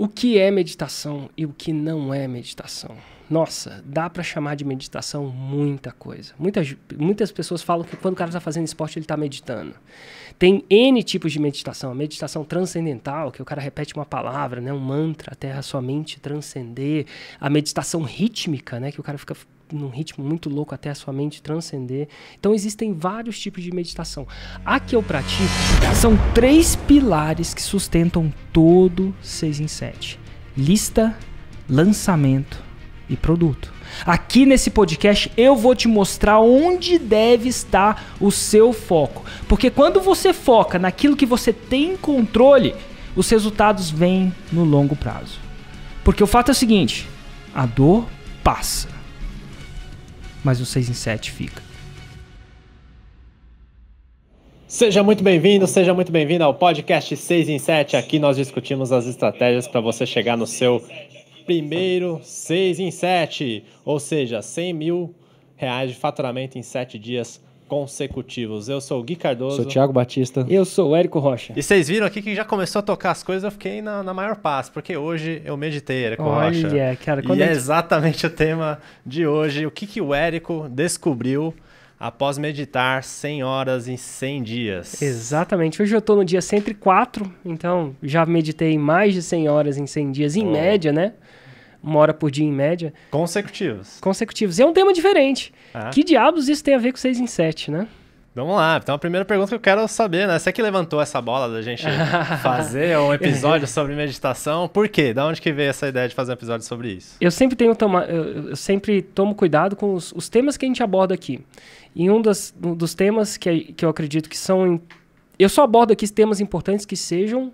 O que é meditação e o que não é meditação? Nossa, dá para chamar de meditação muita coisa. Muitas, muitas pessoas falam que quando o cara está fazendo esporte, ele está meditando. Tem N tipos de meditação. A meditação transcendental, que o cara repete uma palavra, né, um mantra, até a sua mente transcender. A meditação rítmica, né, que o cara fica num ritmo muito louco até a sua mente transcender. Então existem vários tipos de meditação. A que eu pratico são três pilares que sustentam todo 6 em 7: lista, lançamento e produto. Aqui nesse podcast eu vou te mostrar onde deve estar o seu foco. Porque quando você foca naquilo que você tem controle, os resultados vêm no longo prazo. Porque o fato é o seguinte: a dor passa mas o 6 em 7 fica. Seja muito bem-vindo, seja muito bem-vindo ao podcast 6 em 7. Aqui nós discutimos as estratégias para você chegar no seu primeiro 6 em 7, ou seja, 100 mil reais de faturamento em 7 dias consecutivos. Eu sou o Gui Cardoso. Sou o Thiago Batista. Eu sou o Érico Rocha. E vocês viram aqui que já começou a tocar as coisas, eu fiquei na, na maior paz, porque hoje eu meditei, Érico Olha, Rocha. Cara, e é exatamente o tema de hoje. O que, que o Érico descobriu após meditar 100 horas em 100 dias. Exatamente. Hoje eu estou no dia 104, então já meditei mais de 100 horas em 100 dias, em oh. média, né? uma hora por dia em média. Consecutivos. Consecutivos. E é um tema diferente. É. Que diabos isso tem a ver com 6 em 7, né? Vamos lá, então a primeira pergunta que eu quero saber, né? Você que levantou essa bola da gente fazer um episódio sobre meditação, por quê? Da onde que veio essa ideia de fazer um episódio sobre isso? Eu sempre tenho toma, eu, sempre tomo cuidado com os, os, temas que a gente aborda aqui. E um, dos um dos temas que, que eu acredito que são. Eu só abordo aqui temas importantes que sejam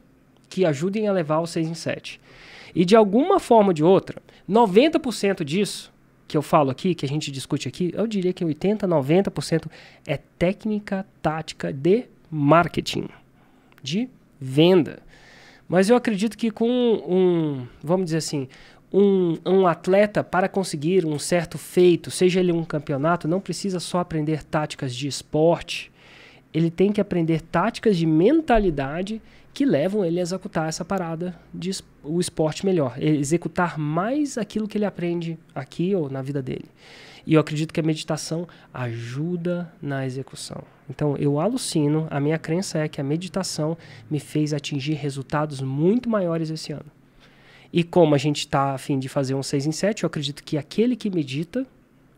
que ajudem a levar o 6 em 7. E de alguma forma ou de outra, 90% disso que eu falo aqui, que a gente discute aqui, eu diria que 80, 90% é técnica tática de marketing, de venda. Mas eu acredito que com um, vamos dizer assim, um, um, atleta para conseguir um certo feito, seja ele um campeonato, não precisa só aprender táticas de esporte. Ele tem que aprender táticas de mentalidade que levam ele a executar essa parada de o esporte melhor, executar mais aquilo que ele aprende aqui ou na vida dele. E eu acredito que a meditação ajuda na execução. Então eu alucino, a minha crença é que a meditação me fez atingir resultados muito maiores esse ano. E como a gente está a fim de fazer um 6 em 7, eu acredito que aquele que medita,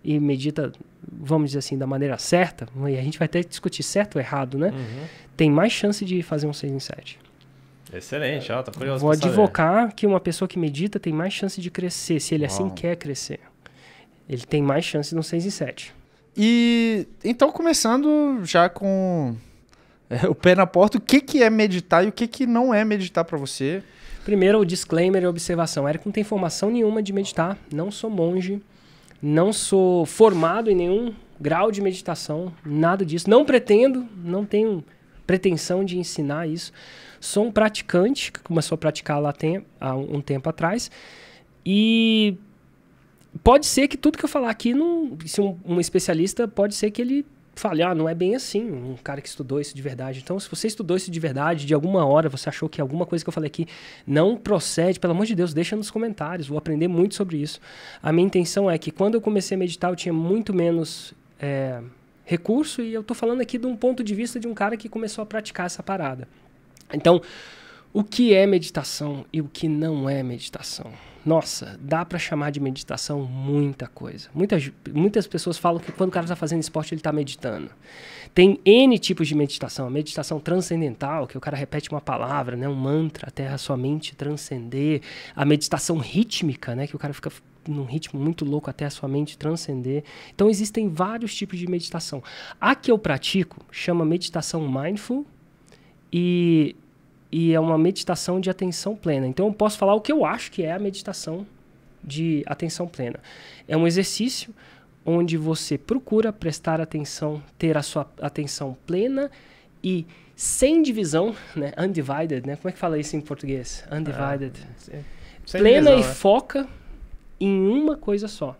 e medita, vamos dizer assim, da maneira certa, e a gente vai até discutir certo ou errado, né? Uhum. Tem mais chance de fazer um 6 em 7. Excelente, ó, tô tá curioso. Vou advocar saber. que uma pessoa que medita tem mais chance de crescer, se ele Uau. assim quer crescer. Ele tem mais chance no 6 e 7. E então, começando já com é, o pé na porta, o que, que é meditar e o que, que não é meditar para você? Primeiro, o disclaimer e a observação. Érico não tem formação nenhuma de meditar, não sou monge, não sou formado em nenhum grau de meditação, nada disso. Não pretendo, não tenho pretensão de ensinar isso. Sou um praticante, que começou a praticar lá tem, há um tempo atrás. E pode ser que tudo que eu falar aqui, não, se um, um especialista, pode ser que ele fale, ah, não é bem assim, um cara que estudou isso de verdade. Então, se você estudou isso de verdade, de alguma hora você achou que alguma coisa que eu falei aqui não procede, pelo amor de Deus, deixa nos comentários, vou aprender muito sobre isso. A minha intenção é que quando eu comecei a meditar, eu tinha muito menos é, recurso e eu estou falando aqui de um ponto de vista de um cara que começou a praticar essa parada. Então, o que é meditação e o que não é meditação? Nossa, dá para chamar de meditação muita coisa. Muitas, muitas pessoas falam que quando o cara está fazendo esporte, ele está meditando. Tem N tipos de meditação. A meditação transcendental, que o cara repete uma palavra, né, um mantra, até a sua mente transcender. A meditação rítmica, né, que o cara fica num ritmo muito louco até a sua mente transcender. Então existem vários tipos de meditação. A que eu pratico chama meditação mindful e, e é uma meditação de atenção plena. Então eu posso falar o que eu acho que é a meditação de atenção plena. É um exercício onde você procura prestar atenção, ter a sua atenção plena e sem divisão, né? Undivided, né? Como é que fala isso em português? Undivided. Ah, plena divisão, e é. foca em uma coisa só.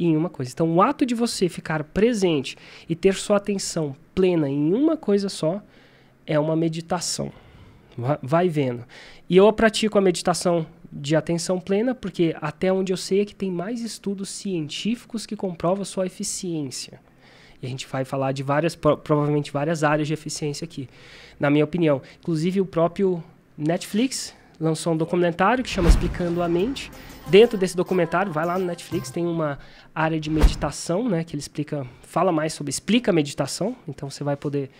Em uma coisa. Então, o ato de você ficar presente e ter sua atenção plena em uma coisa só é uma meditação. Vai vendo. E eu pratico a meditação de atenção plena, porque até onde eu sei é que tem mais estudos científicos que comprovam sua eficiência. E a gente vai falar de várias, provavelmente várias áreas de eficiência aqui, na minha opinião. Inclusive o próprio Netflix lançou um documentário que chama Explicando a Mente. Dentro desse documentário, vai lá no Netflix, tem uma área de meditação, né, que ele explica, fala mais sobre, explica a meditação, então você vai poder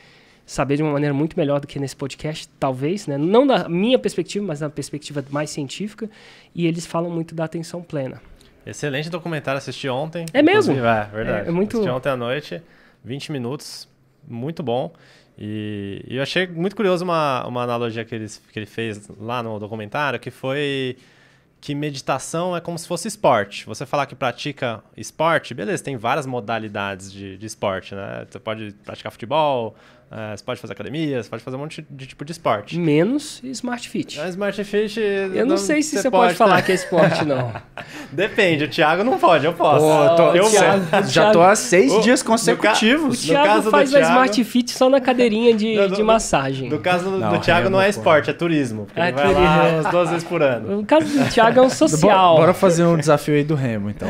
saber de uma maneira muito melhor do que nesse podcast, talvez, né? Não da minha perspectiva, mas da perspectiva mais científica. E eles falam muito da atenção plena. Excelente documentário, assisti ontem. É mesmo? É, é, verdade. É, é muito... Assisti ontem à noite, 20 minutos, muito bom. E, eu achei muito curioso uma, uma analogia que, eles, que ele fez lá no documentário, que foi que meditação é como se fosse esporte. Você falar que pratica esporte, beleza, tem várias modalidades de, de esporte, né? Você pode praticar futebol, é, você pode fazer academia, você pode fazer um monte de, de tipo de esporte. Menos Smart Fit. É, smart Fit. Eu não, não sei se você pode, pode falar né? que é esporte, não. Depende, o Thiago não pode, eu posso. Oh, tô, eu Thiago, Thiago, já tô há seis dias consecutivos. O Thiago caso faz do a Smart Fit só na cadeirinha de, do, de massagem. No caso não, do Thiago é não é esporte, é turismo. Porque é, ele vai turismo. lá umas duas vezes por ano. O caso do Thiago é um social. Bora fazer um desafio aí do Remo, então.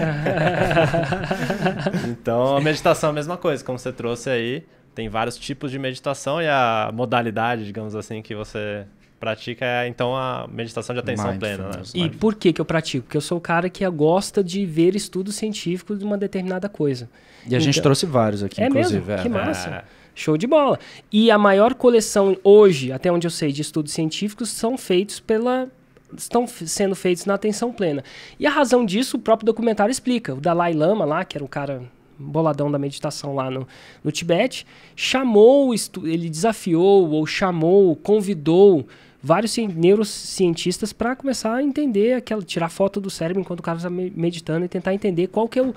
então, a meditação é a mesma coisa, como você trouxe aí tem vários tipos de meditação e a modalidade, digamos assim, que você pratica é então a meditação de atenção plena. Né? E por que, que eu pratico? Porque eu sou o cara que gosta de ver estudos científicos de uma determinada coisa. E então, a gente então, trouxe vários aqui, é inclusive. Mesmo? É. Que massa. É. Show de bola. E a maior coleção hoje, até onde eu sei, de estudos científicos são feitos pela, estão sendo feitos na atenção plena. E a razão disso, o próprio documentário explica. O Dalai Lama lá, que era um cara boladão da meditação lá no, no Tibete, chamou, ele desafiou ou chamou, convidou vários neurocientistas para começar a entender aquela, tirar foto do cérebro enquanto o cara está meditando e tentar entender qual que é o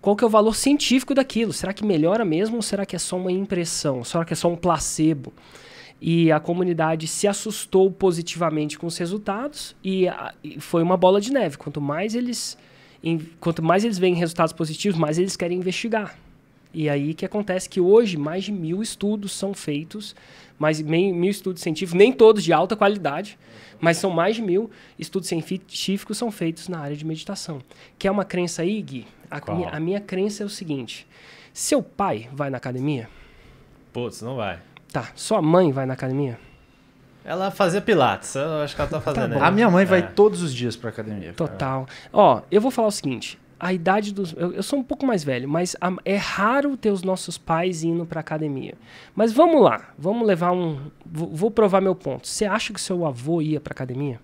qual que é o valor científico daquilo? Será que melhora mesmo ou será que é só uma impressão? Será que é só um placebo? E a comunidade se assustou positivamente com os resultados e, a, e foi uma bola de neve. Quanto mais eles em, quanto mais eles veem resultados positivos, mais eles querem investigar. E aí que acontece que hoje mais de mil estudos são feitos, mais mil, mil estudos científicos, nem todos de alta qualidade, mas são mais de mil estudos científicos são feitos na área de meditação. Que é uma crença aí, Gui? A, minha, a minha crença é o seguinte: seu pai vai na academia? Putz, não vai. Tá. Sua mãe vai na academia? Ela fazia pilates, eu acho que ela tá, tá fazendo. Tá a minha mãe é. vai todos os dias pra academia. Total. Cara. Ó, eu vou falar o seguinte, a idade dos. Eu, eu, sou um pouco mais velho, mas a, é raro ter os nossos pais indo para academia. Mas vamos lá, vamos levar um. Vou, vou provar meu ponto. Você acha que seu avô ia para academia?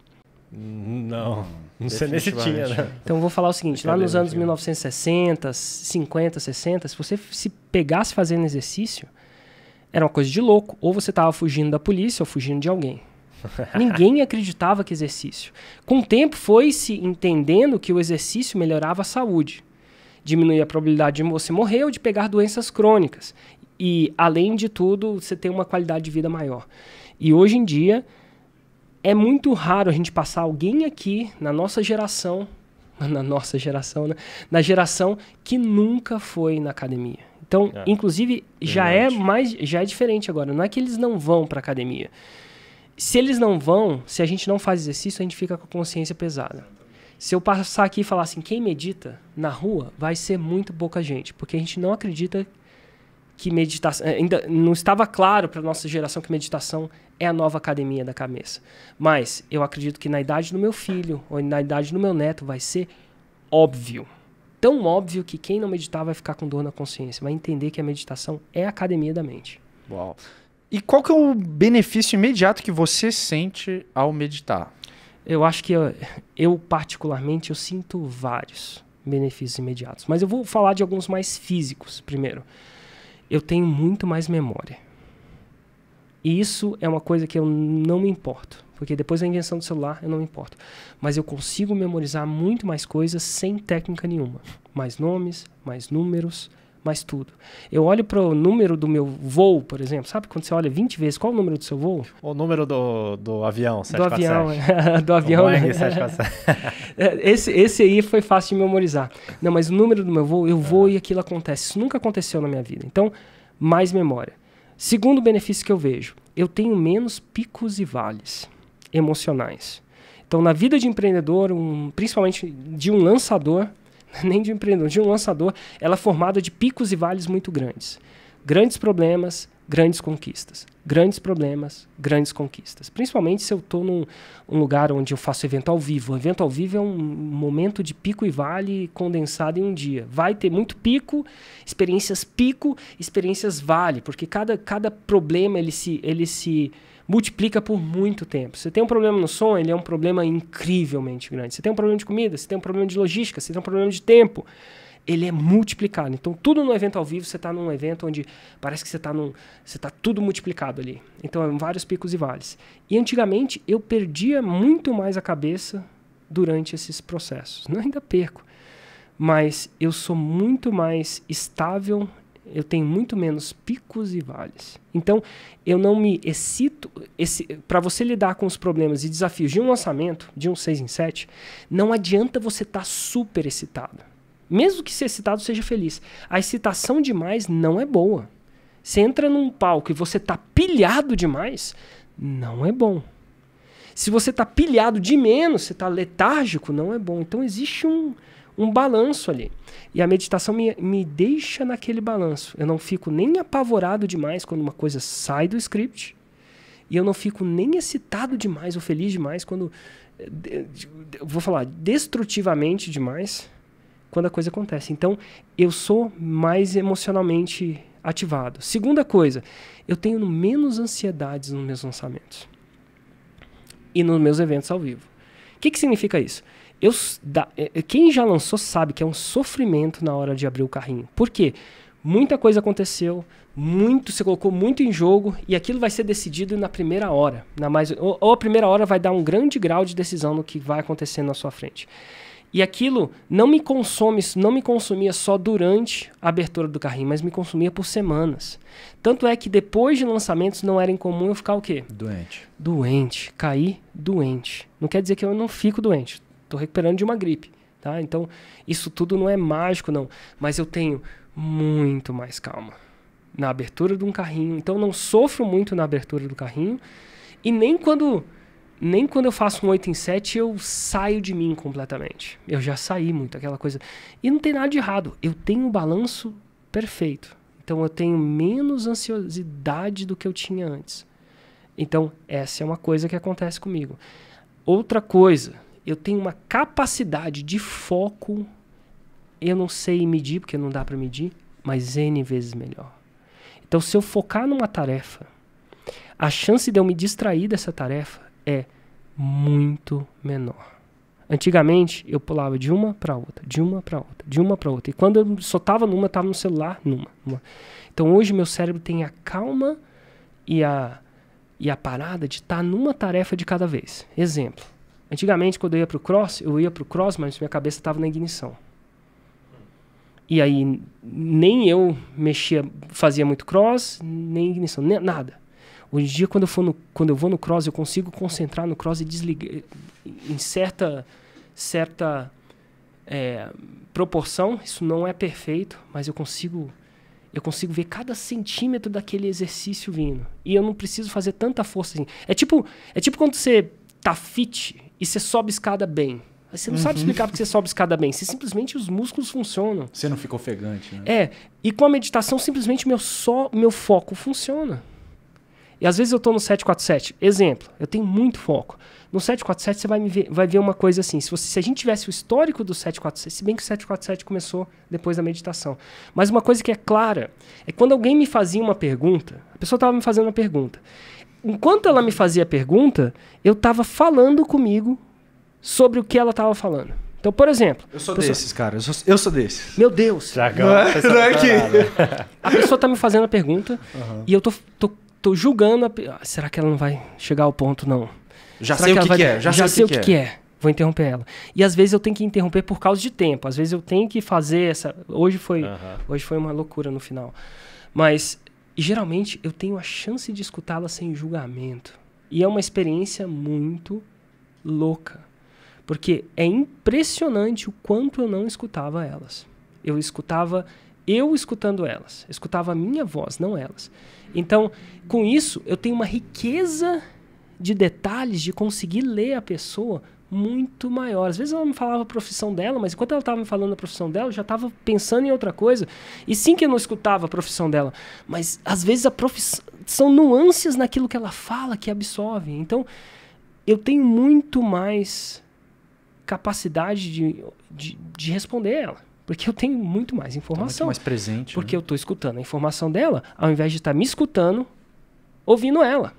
Não, não sei nem se tinha, né? Então vou falar o seguinte: lá nos anos 1960, 50, 60, se você se pegasse fazendo exercício, era uma coisa de louco. Ou você estava fugindo da polícia ou fugindo de alguém. Ninguém acreditava que exercício. Com o tempo foi se entendendo que o exercício melhorava a saúde, diminuía a probabilidade de você morrer ou de pegar doenças crônicas. E, além de tudo, você tem uma qualidade de vida maior. E hoje em dia, é muito raro a gente passar alguém aqui na nossa geração, na nossa geração, né? na geração que nunca foi na academia então, é. inclusive, já é Verdade. é mais, já é diferente agora. Não é que eles não vão para academia. Se eles não vão, se a gente não faz exercício, a gente fica com a consciência pesada. Se eu passar aqui e falar assim, quem medita na rua, vai ser muito pouca gente, porque a gente não acredita que meditação eh, ainda não estava claro para nossa geração que meditação é a nova academia da cabeça. Mas eu acredito que na idade do meu filho ou na idade do meu neto vai ser óbvio tão óbvio que quem não meditar vai ficar com dor na consciência, vai entender que a meditação é a academia da mente. Uau. E qual que é o benefício imediato que você sente ao meditar? Eu acho que eu, eu particularmente eu sinto vários benefícios imediatos, mas eu vou falar de alguns mais físicos primeiro. Eu tenho muito mais memória. E isso é uma coisa que eu não me importo porque depois da invenção do celular eu não me importo. Mas eu consigo memorizar muito mais coisas sem técnica nenhuma. Mais nomes, mais números, mais tudo. Eu olho para o número do meu voo, por exemplo. Sabe quando você olha 20 vezes qual é o número do seu voo? O número do, do avião, 747. Do avião, é. do avião. Né? esse, esse aí foi fácil de memorizar. Não, mas o número do meu voo, eu vou é. e aquilo acontece. Isso nunca aconteceu na minha vida. Então, mais memória. Segundo benefício que eu vejo, eu tenho menos picos e vales emocionais. Então, na vida de empreendedor, um, principalmente de um lançador, nem de um empreendedor, de um lançador, ela é formada de picos e vales muito grandes. Grandes problemas, grandes conquistas. Grandes problemas, grandes conquistas. Principalmente se eu estou num um lugar onde eu faço evento ao vivo. O evento ao vivo é um momento de pico e vale condensado em um dia. Vai ter muito pico, experiências pico, experiências vale, porque cada, cada problema ele se, ele se multiplica por muito tempo. Você tem um problema no som, ele é um problema incrivelmente grande. Você tem um problema de comida, você tem um problema de logística, você tem um problema de tempo. Ele é multiplicado. Então, tudo no evento ao vivo, você está num evento onde parece que você está num. Você está tudo multiplicado ali. Então, é vários picos e vales. E antigamente eu perdia muito mais a cabeça durante esses processos. Não ainda perco. Mas eu sou muito mais estável eu tenho muito menos picos e vales. Então, eu não me excito. Para você lidar com os problemas e desafios de um lançamento, de um 6 em 7, não adianta você estar tá super excitado. Mesmo que ser excitado seja feliz. A excitação demais não é boa. Você entra num palco e você está pilhado demais, não é bom. Se você está pilhado de menos, você está letárgico, não é bom. Então, existe um um balanço ali. E a meditação me, me deixa naquele balanço. Eu não fico nem apavorado demais quando uma coisa sai do script. E eu não fico nem excitado demais ou feliz demais quando. Eh, vou falar destrutivamente demais quando a coisa acontece. Então, eu sou mais emocionalmente ativado. Segunda coisa, eu tenho menos ansiedades nos meus lançamentos e nos meus eventos ao vivo. O que, que significa isso? Eu, da, é, é, quem já lançou sabe que é um sofrimento na hora de abrir o carrinho. Por quê? Muita coisa aconteceu, muito se colocou muito em jogo e aquilo vai ser decidido na primeira hora. Na mais, ou, ou a primeira hora vai dar um grande grau de decisão no que vai acontecer na sua frente. E aquilo não me consome, não me consumia só durante a abertura do carrinho, mas me consumia por semanas. Tanto é que depois de lançamentos não era incomum eu ficar o quê? Doente. Doente, cair doente. Não quer dizer que eu não fico doente. Estou recuperando de uma gripe. Tá? Então, isso tudo não é mágico, não. Mas eu tenho muito mais calma na abertura de um carrinho. Então, não sofro muito na abertura do carrinho. E nem quando, nem quando eu faço um 8 em 7, eu saio de mim completamente. Eu já saí muito, aquela coisa. E não tem nada de errado. Eu tenho um balanço perfeito. Então, eu tenho menos ansiosidade do que eu tinha antes. Então, essa é uma coisa que acontece comigo. Outra coisa eu tenho uma capacidade de foco, eu não sei medir, porque não dá para medir, mas N vezes melhor. Então, se eu focar numa tarefa, a chance de eu me distrair dessa tarefa é muito menor. Antigamente, eu pulava de uma para outra, de uma para outra, de uma para outra. E quando eu só estava numa, estava no celular, numa, numa. Então, hoje, meu cérebro tem a calma e a, e a parada de estar tá numa tarefa de cada vez. Exemplo Antigamente, quando eu ia para o cross, eu ia para o cross, mas minha cabeça estava na ignição. E aí, nem eu mexia, fazia muito cross, nem ignição, nem, nada. Hoje em dia, quando eu, for no, quando eu vou no cross, eu consigo concentrar no cross e desligar em certa, certa é, proporção. Isso não é perfeito, mas eu consigo eu consigo ver cada centímetro daquele exercício vindo. E eu não preciso fazer tanta força assim. É tipo, é tipo quando você tá fit e você sobe escada bem. você não uhum. sabe explicar porque você sobe escada bem. Você simplesmente os músculos funcionam. Você não fica ofegante, né? É. E com a meditação, simplesmente meu só meu foco funciona. E às vezes eu estou no 747. Exemplo, eu tenho muito foco. No 747 você vai, me ver, vai ver uma coisa assim. Se, você, se a gente tivesse o histórico do 747, se bem que o 747 começou depois da meditação. Mas uma coisa que é clara é quando alguém me fazia uma pergunta, a pessoa estava me fazendo uma pergunta, enquanto ela me fazia a pergunta, eu estava falando comigo sobre o que ela estava falando. Então, por exemplo. Eu sou pessoa, desses, cara. Eu sou, eu sou desses. Meu Deus! Dragão, não é, não é que... A pessoa está me fazendo a pergunta uhum. e eu tô, tô, tô julgando. A... Ah, será que ela não vai chegar ao ponto, não? Já será sei que o que, vai... que, é. Já, Já sei, sei o que, que é. é. Vou interromper ela. E às vezes eu tenho que interromper por causa de tempo. Às vezes eu tenho que fazer essa. Hoje foi, uhum. hoje foi uma loucura no final. Mas e geralmente eu tenho a chance de escutá-la sem julgamento. E é uma experiência muito louca. Porque é impressionante o quanto eu não escutava elas. Eu escutava eu escutando elas, escutava a minha voz, não elas. Então, com isso, eu tenho uma riqueza de detalhes de conseguir ler a pessoa muito maior. Às vezes ela me falava a profissão dela, mas enquanto ela estava me falando a profissão dela, eu já estava pensando em outra coisa. E sim que eu não escutava a profissão dela, mas às vezes a profissão são nuances naquilo que ela fala que absorvem. Então, eu tenho muito mais capacidade de, de, de responder ela. Porque eu tenho muito mais tá informação. muito mais presente. Né? Porque né? eu estou escutando a informação dela, ao invés de estar tá me escutando, ouvindo ela.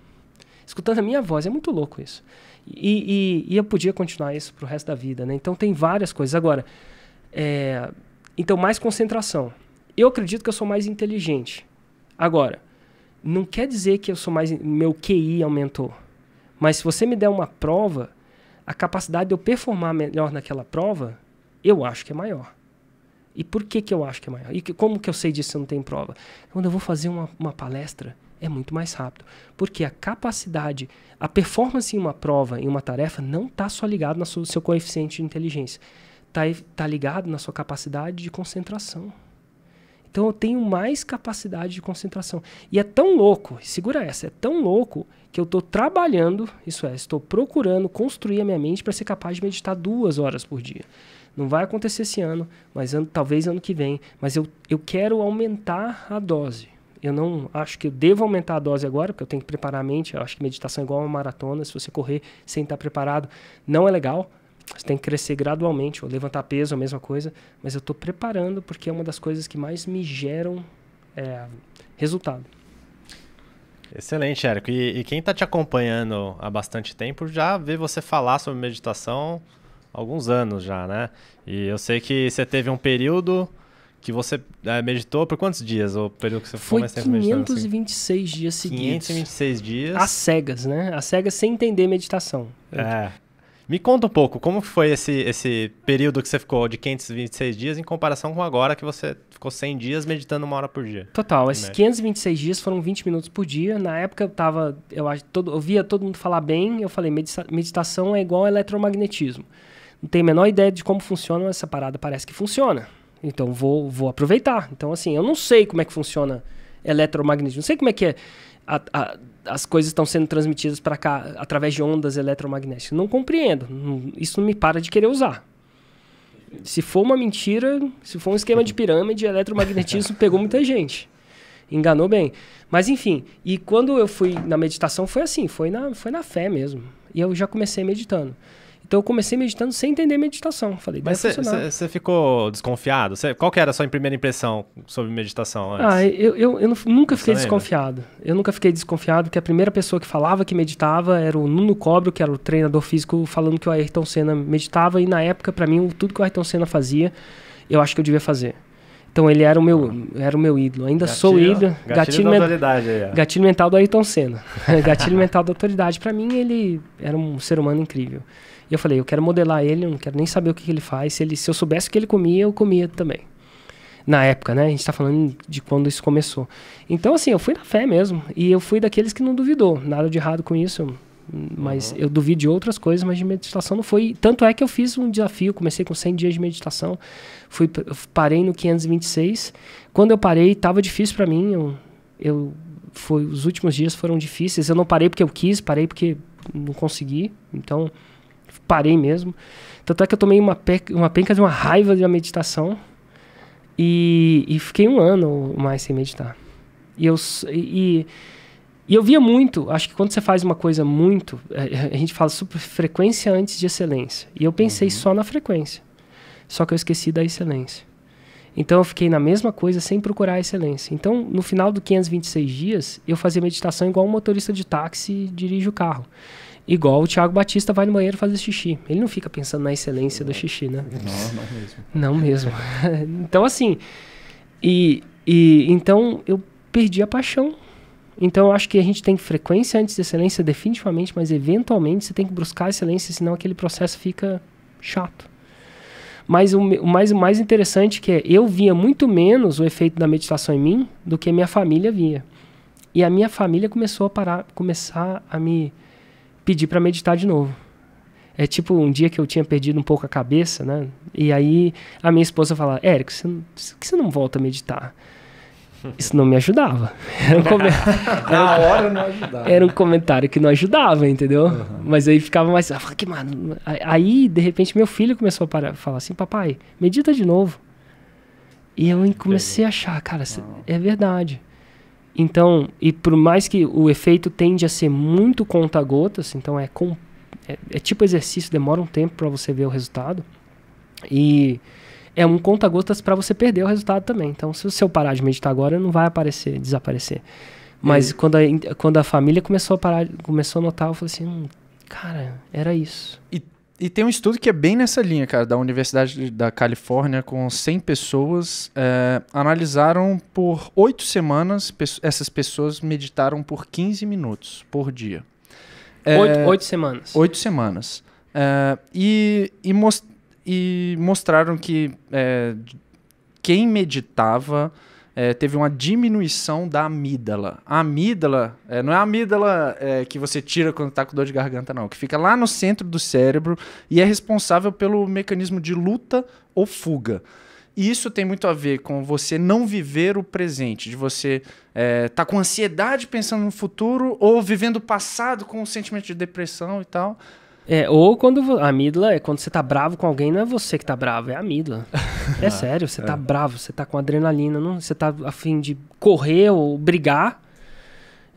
Escutando a minha voz. É muito louco isso. E, e, e eu podia continuar isso para o resto da vida, né? Então tem várias coisas. Agora, é, então mais concentração. Eu acredito que eu sou mais inteligente. Agora, não quer dizer que eu sou mais. Meu QI aumentou. Mas se você me der uma prova, a capacidade de eu performar melhor naquela prova, eu acho que é maior. E por que, que eu acho que é maior? E que, como que eu sei disso se eu não tenho prova? Quando eu vou fazer uma, uma palestra, é muito mais rápido. Porque a capacidade, a performance em uma prova, em uma tarefa, não está só ligado no seu, seu coeficiente de inteligência. Está tá ligado na sua capacidade de concentração. Então eu tenho mais capacidade de concentração. E é tão louco, segura essa, é tão louco que eu estou trabalhando, isso é, estou procurando construir a minha mente para ser capaz de meditar duas horas por dia. Não vai acontecer esse ano, mas ano, talvez ano que vem. Mas eu, eu quero aumentar a dose eu não acho que eu devo aumentar a dose agora, porque eu tenho que preparar a mente. Eu acho que meditação é igual uma maratona. Se você correr sem estar preparado, não é legal. Você tem que crescer gradualmente, ou levantar peso, a mesma coisa. Mas eu estou preparando porque é uma das coisas que mais me geram é, resultado. Excelente, Érico. E, e quem está te acompanhando há bastante tempo já vê você falar sobre meditação há alguns anos já, né? E eu sei que você teve um período que você é, meditou por quantos dias? O período que você Foi mais tempo 526 meditando? Assim? dias seguidos. 526 dias. Às cegas, né? Às cegas sem entender meditação. É. Me conta um pouco, como foi esse, esse período que você ficou de 526 dias em comparação com agora que você ficou 100 dias meditando uma hora por dia? Total, esses 526 dias foram 20 minutos por dia. Na época eu tava, eu, todo, eu via todo mundo falar bem, eu falei, medita meditação é igual eletromagnetismo. Não tenho a menor ideia de como funciona essa parada, parece que funciona. Então vou, vou aproveitar. Então, assim, eu não sei como é que funciona eletromagnetismo. Não sei como é que é. A, a, as coisas estão sendo transmitidas para cá através de ondas eletromagnéticas. Não compreendo. Não, isso não me para de querer usar. Se for uma mentira, se for um esquema de pirâmide, eletromagnetismo pegou muita gente. Enganou bem. Mas enfim, e quando eu fui na meditação foi assim, foi na, foi na fé mesmo. E eu já comecei meditando. Então eu comecei meditando sem entender meditação. Falei, Mas você ficou desconfiado? Cê, qual que era a sua primeira impressão sobre meditação antes? Ah, eu, eu, eu nunca fiquei desconfiado. Eu nunca fiquei desconfiado que a primeira pessoa que falava que meditava era o Nuno Cobro, que era o treinador físico, falando que o Ayrton Senna meditava. E na época, para mim, tudo que o Ayrton Senna fazia, eu acho que eu devia fazer. Então ele era o meu, era o meu ídolo. Ainda gatilho, sou ídolo. Gatilho, gatilho, men aí, gatilho mental do Ayrton Senna. gatilho mental da autoridade. Para mim, ele era um ser humano incrível. E eu falei, eu quero modelar ele, não quero nem saber o que, que ele faz. Se, ele, se eu soubesse o que ele comia, eu comia também. Na época, né? A gente tá falando de quando isso começou. Então, assim, eu fui na fé mesmo. E eu fui daqueles que não duvidou. Nada de errado com isso. Mas uhum. eu duvido de outras coisas, mas de meditação não foi. Tanto é que eu fiz um desafio, comecei com 100 dias de meditação, fui parei no 526. Quando eu parei, estava difícil para mim. Eu, eu foi, os últimos dias foram difíceis. Eu não parei porque eu quis, parei porque não consegui. Então, parei mesmo. Tanto é que eu tomei uma, uma penca de uma raiva da meditação e, e, fiquei um ano mais sem meditar. E eu, e, e eu via muito, acho que quando você faz uma coisa muito, é, é, a gente fala sobre frequência antes de excelência. E eu pensei uhum. só na frequência, só que eu esqueci da excelência. Então eu fiquei na mesma coisa sem procurar a excelência. Então, no final dos 526 dias, eu fazia meditação igual um motorista de táxi dirige o carro. Igual o Thiago Batista vai no banheiro fazer xixi. Ele não fica pensando na excelência do xixi, né? Não, não mesmo. Não mesmo. então, assim. E, e então eu perdi a paixão. Então eu acho que a gente tem frequência antes de excelência, definitivamente, mas eventualmente você tem que buscar excelência, senão aquele processo fica chato. Mas o, o, mais, o mais interessante que é, eu via muito menos o efeito da meditação em mim do que a minha família via. E a minha família começou a parar, começar a me pedi para meditar de novo. É tipo um dia que eu tinha perdido um pouco a cabeça, né? E aí a minha esposa fala Érico, você, por que você não volta a meditar? Isso não me ajudava. Era um hora não ajudava. Era um comentário que não ajudava, entendeu? Uhum. Mas aí ficava mais. que mano. Aí, de repente, meu filho começou a parar, falar assim: papai, medita de novo. E eu comecei a achar, cara, é verdade. Então, e por mais que o efeito tende a ser muito conta-gotas, então é, com, é, é tipo exercício, demora um tempo para você ver o resultado. E é um conta-gotas para você perder o resultado também. Então, se você parar de meditar agora, não vai aparecer, desaparecer. Mas é. quando, a, quando a família começou a parar, começou a notar, eu falei assim, hum, cara, era isso. E e tem um estudo que é bem nessa linha, cara, da Universidade da Califórnia, com 100 pessoas. É, analisaram por oito semanas, essas pessoas meditaram por 15 minutos por dia. É, oito semanas. Oito semanas. É, e, e, most e, mostraram que é, quem meditava é, teve uma diminuição da amígdala. A amígdala é, não é a amígdala é, que você tira quando está com dor de garganta, não, que fica lá no centro do cérebro e é responsável pelo mecanismo de luta ou fuga. E isso tem muito a ver com você não viver o presente, de você é, tá com ansiedade pensando no futuro ou vivendo o passado com um sentimento de depressão e tal. É, ou quando a amígdala é quando você tá bravo com alguém, não é você que tá bravo, é a amígdala É ah, sério, você tá é. tá bravo, você tá com adrenalina, não, você tá afim de correr ou brigar.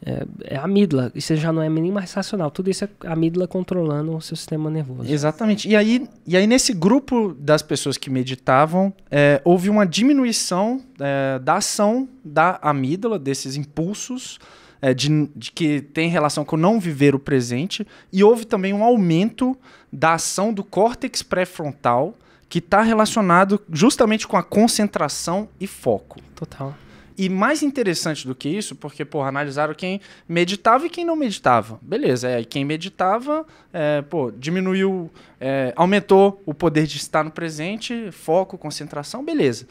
É, é a amígdala isso já não é nem mais racional. Tudo isso é a amígdala controlando o seu sistema nervoso. Exatamente. E aí, e aí nesse grupo das pessoas que meditavam, é, houve uma diminuição é, da ação da amígdala, desses impulsos é, de, de, que tem relação com não viver o presente, e houve também um aumento da ação do córtex pré-frontal, que está relacionado justamente com a concentração e foco. Total. E mais interessante do que isso, porque, pô analisaram quem meditava e quem não meditava. Beleza, é, quem meditava, é, pô, diminuiu, é, aumentou o poder de estar no presente, foco, concentração, beleza.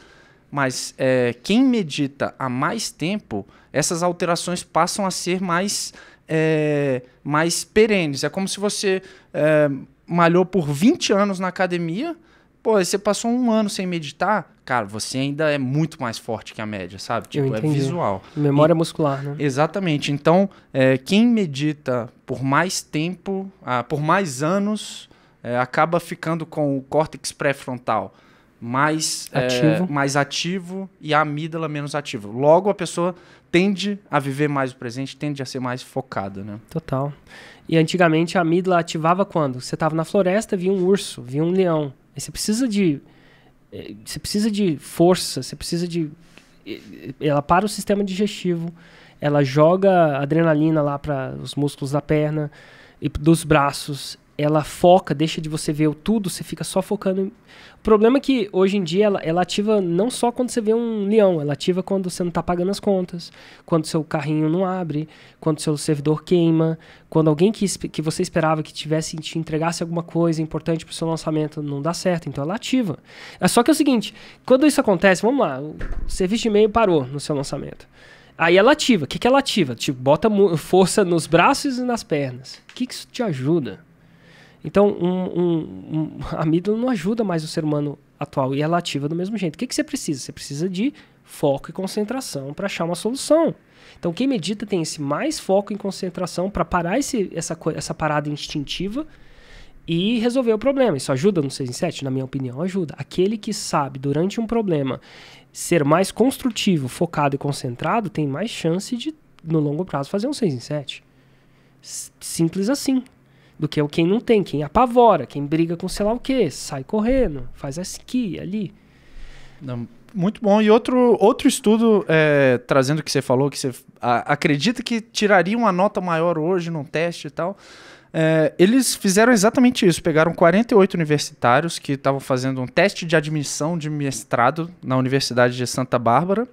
Mas é, quem medita há mais tempo essas alterações passam a ser mais, é, mais perenes. É como se você é, malhou por 20 anos na academia, pô, você passou um ano sem meditar, cara, você ainda é muito mais forte que a média, sabe? Tipo, é visual. Memória e, muscular, né? Exatamente. Então, é, quem medita por mais tempo, ah, por mais anos, é, acaba ficando com o córtex pré-frontal mais é, ativo. É, mais ativo e a amígdala menos ativa. Logo, a pessoa tende a viver mais o presente, tende a ser mais focada, né? Total. E antigamente a amígdala ativava quando? Você estava na floresta, via um urso, via um leão. E você precisa de eh, você precisa de força, você precisa de eh, ela para o sistema digestivo, ela joga adrenalina lá para os músculos da perna e dos braços, ela foca, deixa de você ver o tudo, você fica só focando problema é que hoje em dia ela, ela ativa não só quando você vê um leão, ela ativa quando você não está pagando as contas, quando seu carrinho não abre, quando seu servidor queima, quando alguém que, que você esperava que tivesse te entregasse alguma coisa importante para o seu lançamento não dá certo, então ela ativa. É só que é o seguinte, quando isso acontece, vamos lá, o serviço de e-mail parou no seu lançamento. Aí ela ativa. O que, que ela ativa? Tipo, bota força nos braços e nas pernas. O que, que isso te ajuda? Então, um, um, um, a amígdala não ajuda mais o ser humano atual e ela ativa do mesmo jeito. O que, que você precisa? Você precisa de foco e concentração para achar uma solução. Então, quem medita tem esse mais foco e concentração para parar esse, essa, essa parada instintiva e resolver o problema. Isso ajuda no 6 em 7? Na minha opinião, ajuda. Aquele que sabe, durante um problema, ser mais construtivo, focado e concentrado, tem mais chance de, no longo prazo, fazer um 6 em 7. Simples assim do que é o quem não tem, quem apavora, quem briga com sei lá o que, sai correndo, faz esqui ali. Não, muito bom. E outro, outro estudo, é, trazendo o que você falou, que você a, acredita que tiraria uma nota maior hoje num teste e tal. É, eles fizeram exatamente isso. Pegaram 48 universitários que estavam fazendo um teste de admissão de mestrado na Universidade de Santa Bárbara.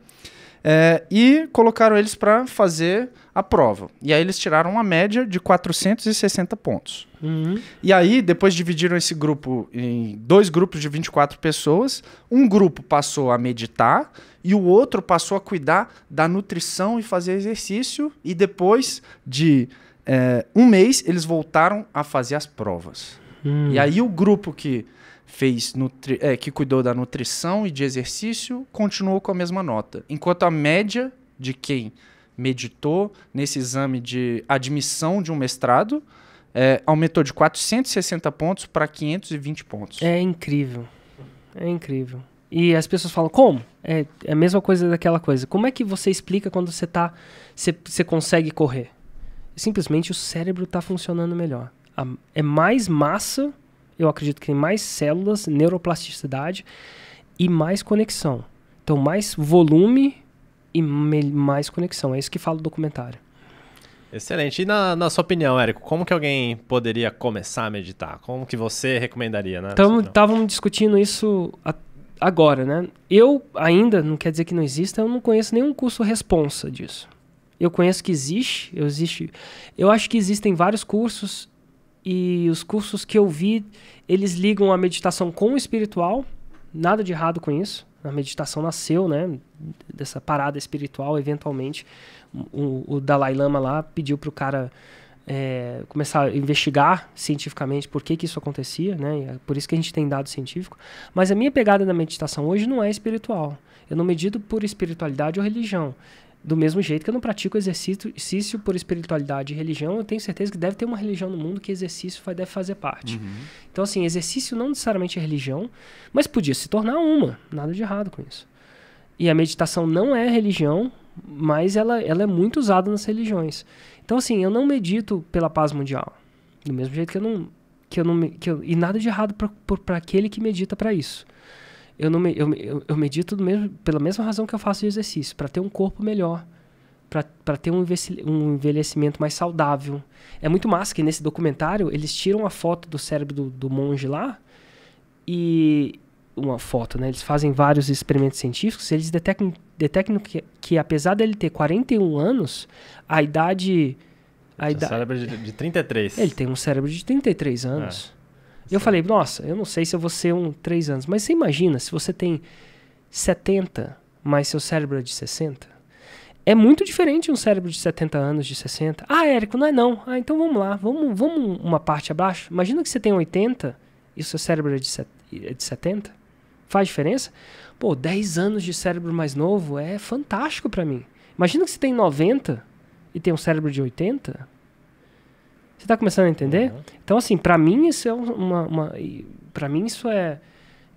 É, e colocaram eles para fazer a prova. E aí eles tiraram uma média de 460 pontos. Uhum. E aí depois dividiram esse grupo em dois grupos de 24 pessoas. Um grupo passou a meditar e o outro passou a cuidar da nutrição e fazer exercício. E depois de é, um mês eles voltaram a fazer as provas. Uhum. E aí o grupo que fez nutri é, que cuidou da nutrição e de exercício continuou com a mesma nota. Enquanto a média de quem meditou nesse exame de admissão de um mestrado é, aumentou de 460 pontos para 520 pontos. É incrível. É incrível. E as pessoas falam, como? É, é, a mesma coisa daquela coisa. Como é que você explica quando você tá. Você, você consegue correr? Simplesmente o cérebro está funcionando melhor. A, é mais massa eu acredito que tem mais células, neuroplasticidade e mais conexão. Então, mais volume e mais conexão. É isso que fala o documentário. Excelente. E na, na sua opinião, Érico, como que alguém poderia começar a meditar? Como que você recomendaria, né? Estávamos discutindo isso a, agora, né? Eu ainda, não quer dizer que não exista, eu não conheço nenhum curso responsa disso. Eu conheço que existe, eu existe. Eu acho que existem vários cursos e os cursos que eu vi, eles ligam a meditação com o espiritual. Nada de errado com isso. A meditação nasceu, né, dessa parada espiritual, eventualmente. O, o Dalai Lama lá pediu para o cara é, começar a investigar cientificamente por que, que isso acontecia, né? É por isso que a gente tem dado científico. Mas a minha pegada na meditação hoje não é espiritual. Eu não medido por espiritualidade ou religião. Do mesmo jeito que eu não pratico exercício por espiritualidade e religião, eu tenho certeza que deve ter uma religião no mundo que exercício deve fazer parte. Uhum. Então, assim, exercício não necessariamente é religião, mas podia se tornar uma. Nada de errado com isso. E a meditação não é religião, mas ela, ela é muito usada nas religiões. Então, assim, eu não medito pela paz mundial. Do mesmo jeito que eu não. Que eu não que eu, e nada de errado para aquele que medita para isso eu, não me, eu, eu, eu medito mesmo, pela mesma razão que eu faço exercício, para ter um corpo melhor, para ter um, um envelhecimento mais saudável. É muito massa que nesse documentário eles tiram a foto do cérebro do, do monge lá e uma foto, né? Eles fazem vários experimentos científicos, eles detectam, detectam que, que apesar dele ter 41 anos, a idade a idade... cérebro é de, de 33. Ele tem um cérebro de 33 anos. É. Eu falei, nossa, eu não sei se eu vou ser um 3 anos, mas você imagina se você tem 70, mas seu cérebro é de 60? É muito diferente um cérebro de 70 anos, de 60. Ah, Érico, não é não. Ah, então vamos lá, vamos, vamos uma parte abaixo. Imagina que você tem 80 e seu cérebro é de, é de 70. Faz diferença? Pô, 10 anos de cérebro mais novo é fantástico para mim. Imagina que você tem 90 e tem um cérebro de 80. Você está começando a entender? Uhum. Então, assim, para mim isso é uma. uma para mim isso é,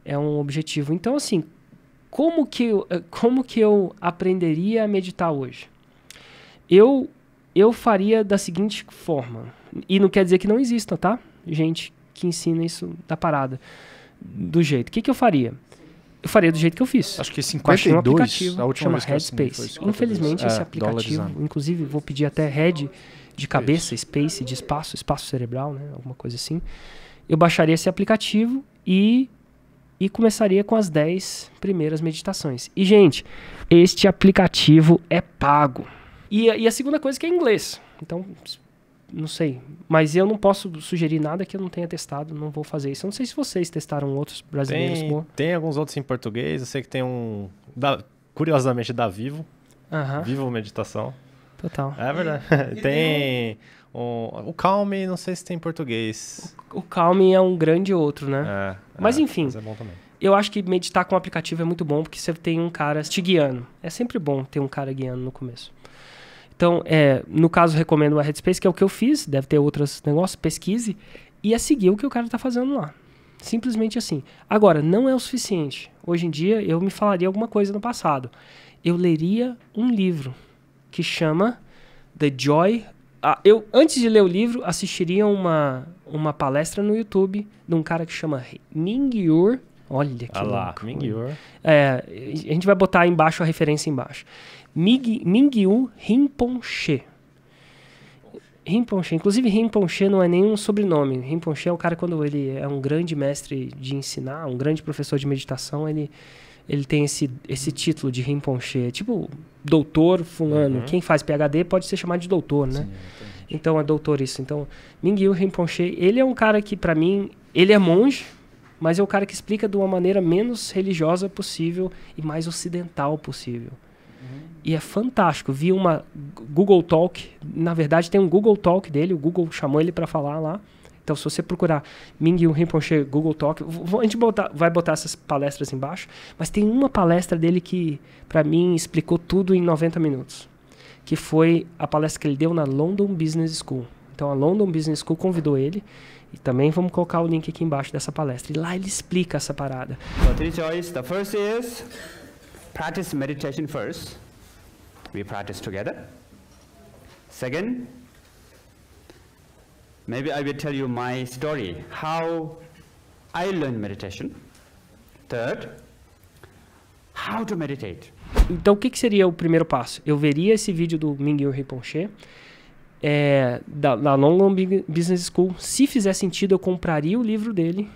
é um objetivo. Então, assim, como que, eu, eh, como que eu aprenderia a meditar hoje? Eu, eu faria da seguinte forma. E não quer dizer que não exista, tá? Gente que ensina isso da parada. Do jeito. O que, que eu faria? Eu faria do jeito que eu fiz. Acho que 52, um aplicativo, a última chama vez Headspace. Infelizmente, é, esse aplicativo, inclusive vou pedir até Red de cabeça, space, de espaço, espaço cerebral, né? Alguma coisa assim. Eu baixaria esse aplicativo e e começaria com as 10 primeiras meditações. E, gente, este aplicativo é pago. E, e, a segunda coisa é que é inglês. Então, não sei. Mas eu não posso sugerir nada que eu não tenha testado, não vou fazer isso. Eu não sei se vocês testaram outros brasileiros. Tem, tem alguns outros em português, eu sei que tem um. Da, curiosamente, da Vivo. Uh -huh. Vivo Meditação. Total. É verdade. E, tem um... o Calme, não sei se tem em português. O, o Calme é um grande outro, né? É, mas é, enfim. Mas é bom também. Eu acho que meditar com o aplicativo é muito bom porque você tem um cara te guiando. É sempre bom ter um cara guiando no começo. Então, é, no caso, recomendo o Headspace, que é o que eu fiz. Deve ter outros negócios. Pesquise e é seguir o que o cara está fazendo lá. Simplesmente assim. Agora, não é o suficiente. Hoje em dia, eu me falaria alguma coisa no passado. Eu leria um livro que chama The Joy. Ah, eu, antes de ler o livro, assistiria uma, uma palestra no YouTube de um cara que chama Ningyur. Olha que ah lá, É, a gente vai botar embaixo a referência embaixo. Ming, Mingyu Rinpoche. Rinpoche. Inclusive, Rinpoche não é nenhum sobrenome. Rinpoche é o cara quando ele é um grande mestre de ensinar, um grande professor de meditação, ele, ele tem esse, esse título de Rinpoche. É tipo doutor fulano. Uhum. Quem faz PhD pode ser chamado de doutor, né? Sim, então é doutor isso. Então, Mingyu Rinpoche, ele é um cara que para mim, ele é monge, mas é o cara que explica de uma maneira menos religiosa possível e mais ocidental possível. Uhum. E é fantástico. Vi uma Google Talk, na verdade tem um Google Talk dele, o Google chamou ele para falar lá. Então, se você procurar Ming Yun Rinpoche, Google Talk, a gente botar, vai botar essas palestras embaixo, mas tem uma palestra dele que, para mim, explicou tudo em 90 minutos, que foi a palestra que ele deu na London Business School. Então, a London Business School convidou ele e também vamos colocar o link aqui embaixo dessa palestra. E lá ele explica essa parada. So, three choices. The first is practice meditation first. We practice together. Second, Maybe I will tell you my story, how I learned meditation. Third, how to meditate. Então, o que, que seria o primeiro passo? Eu veria esse vídeo do Mingyur Rinpoche é, eh, da, da Long Long Business School. Se fizer sentido, eu compraria o livro dele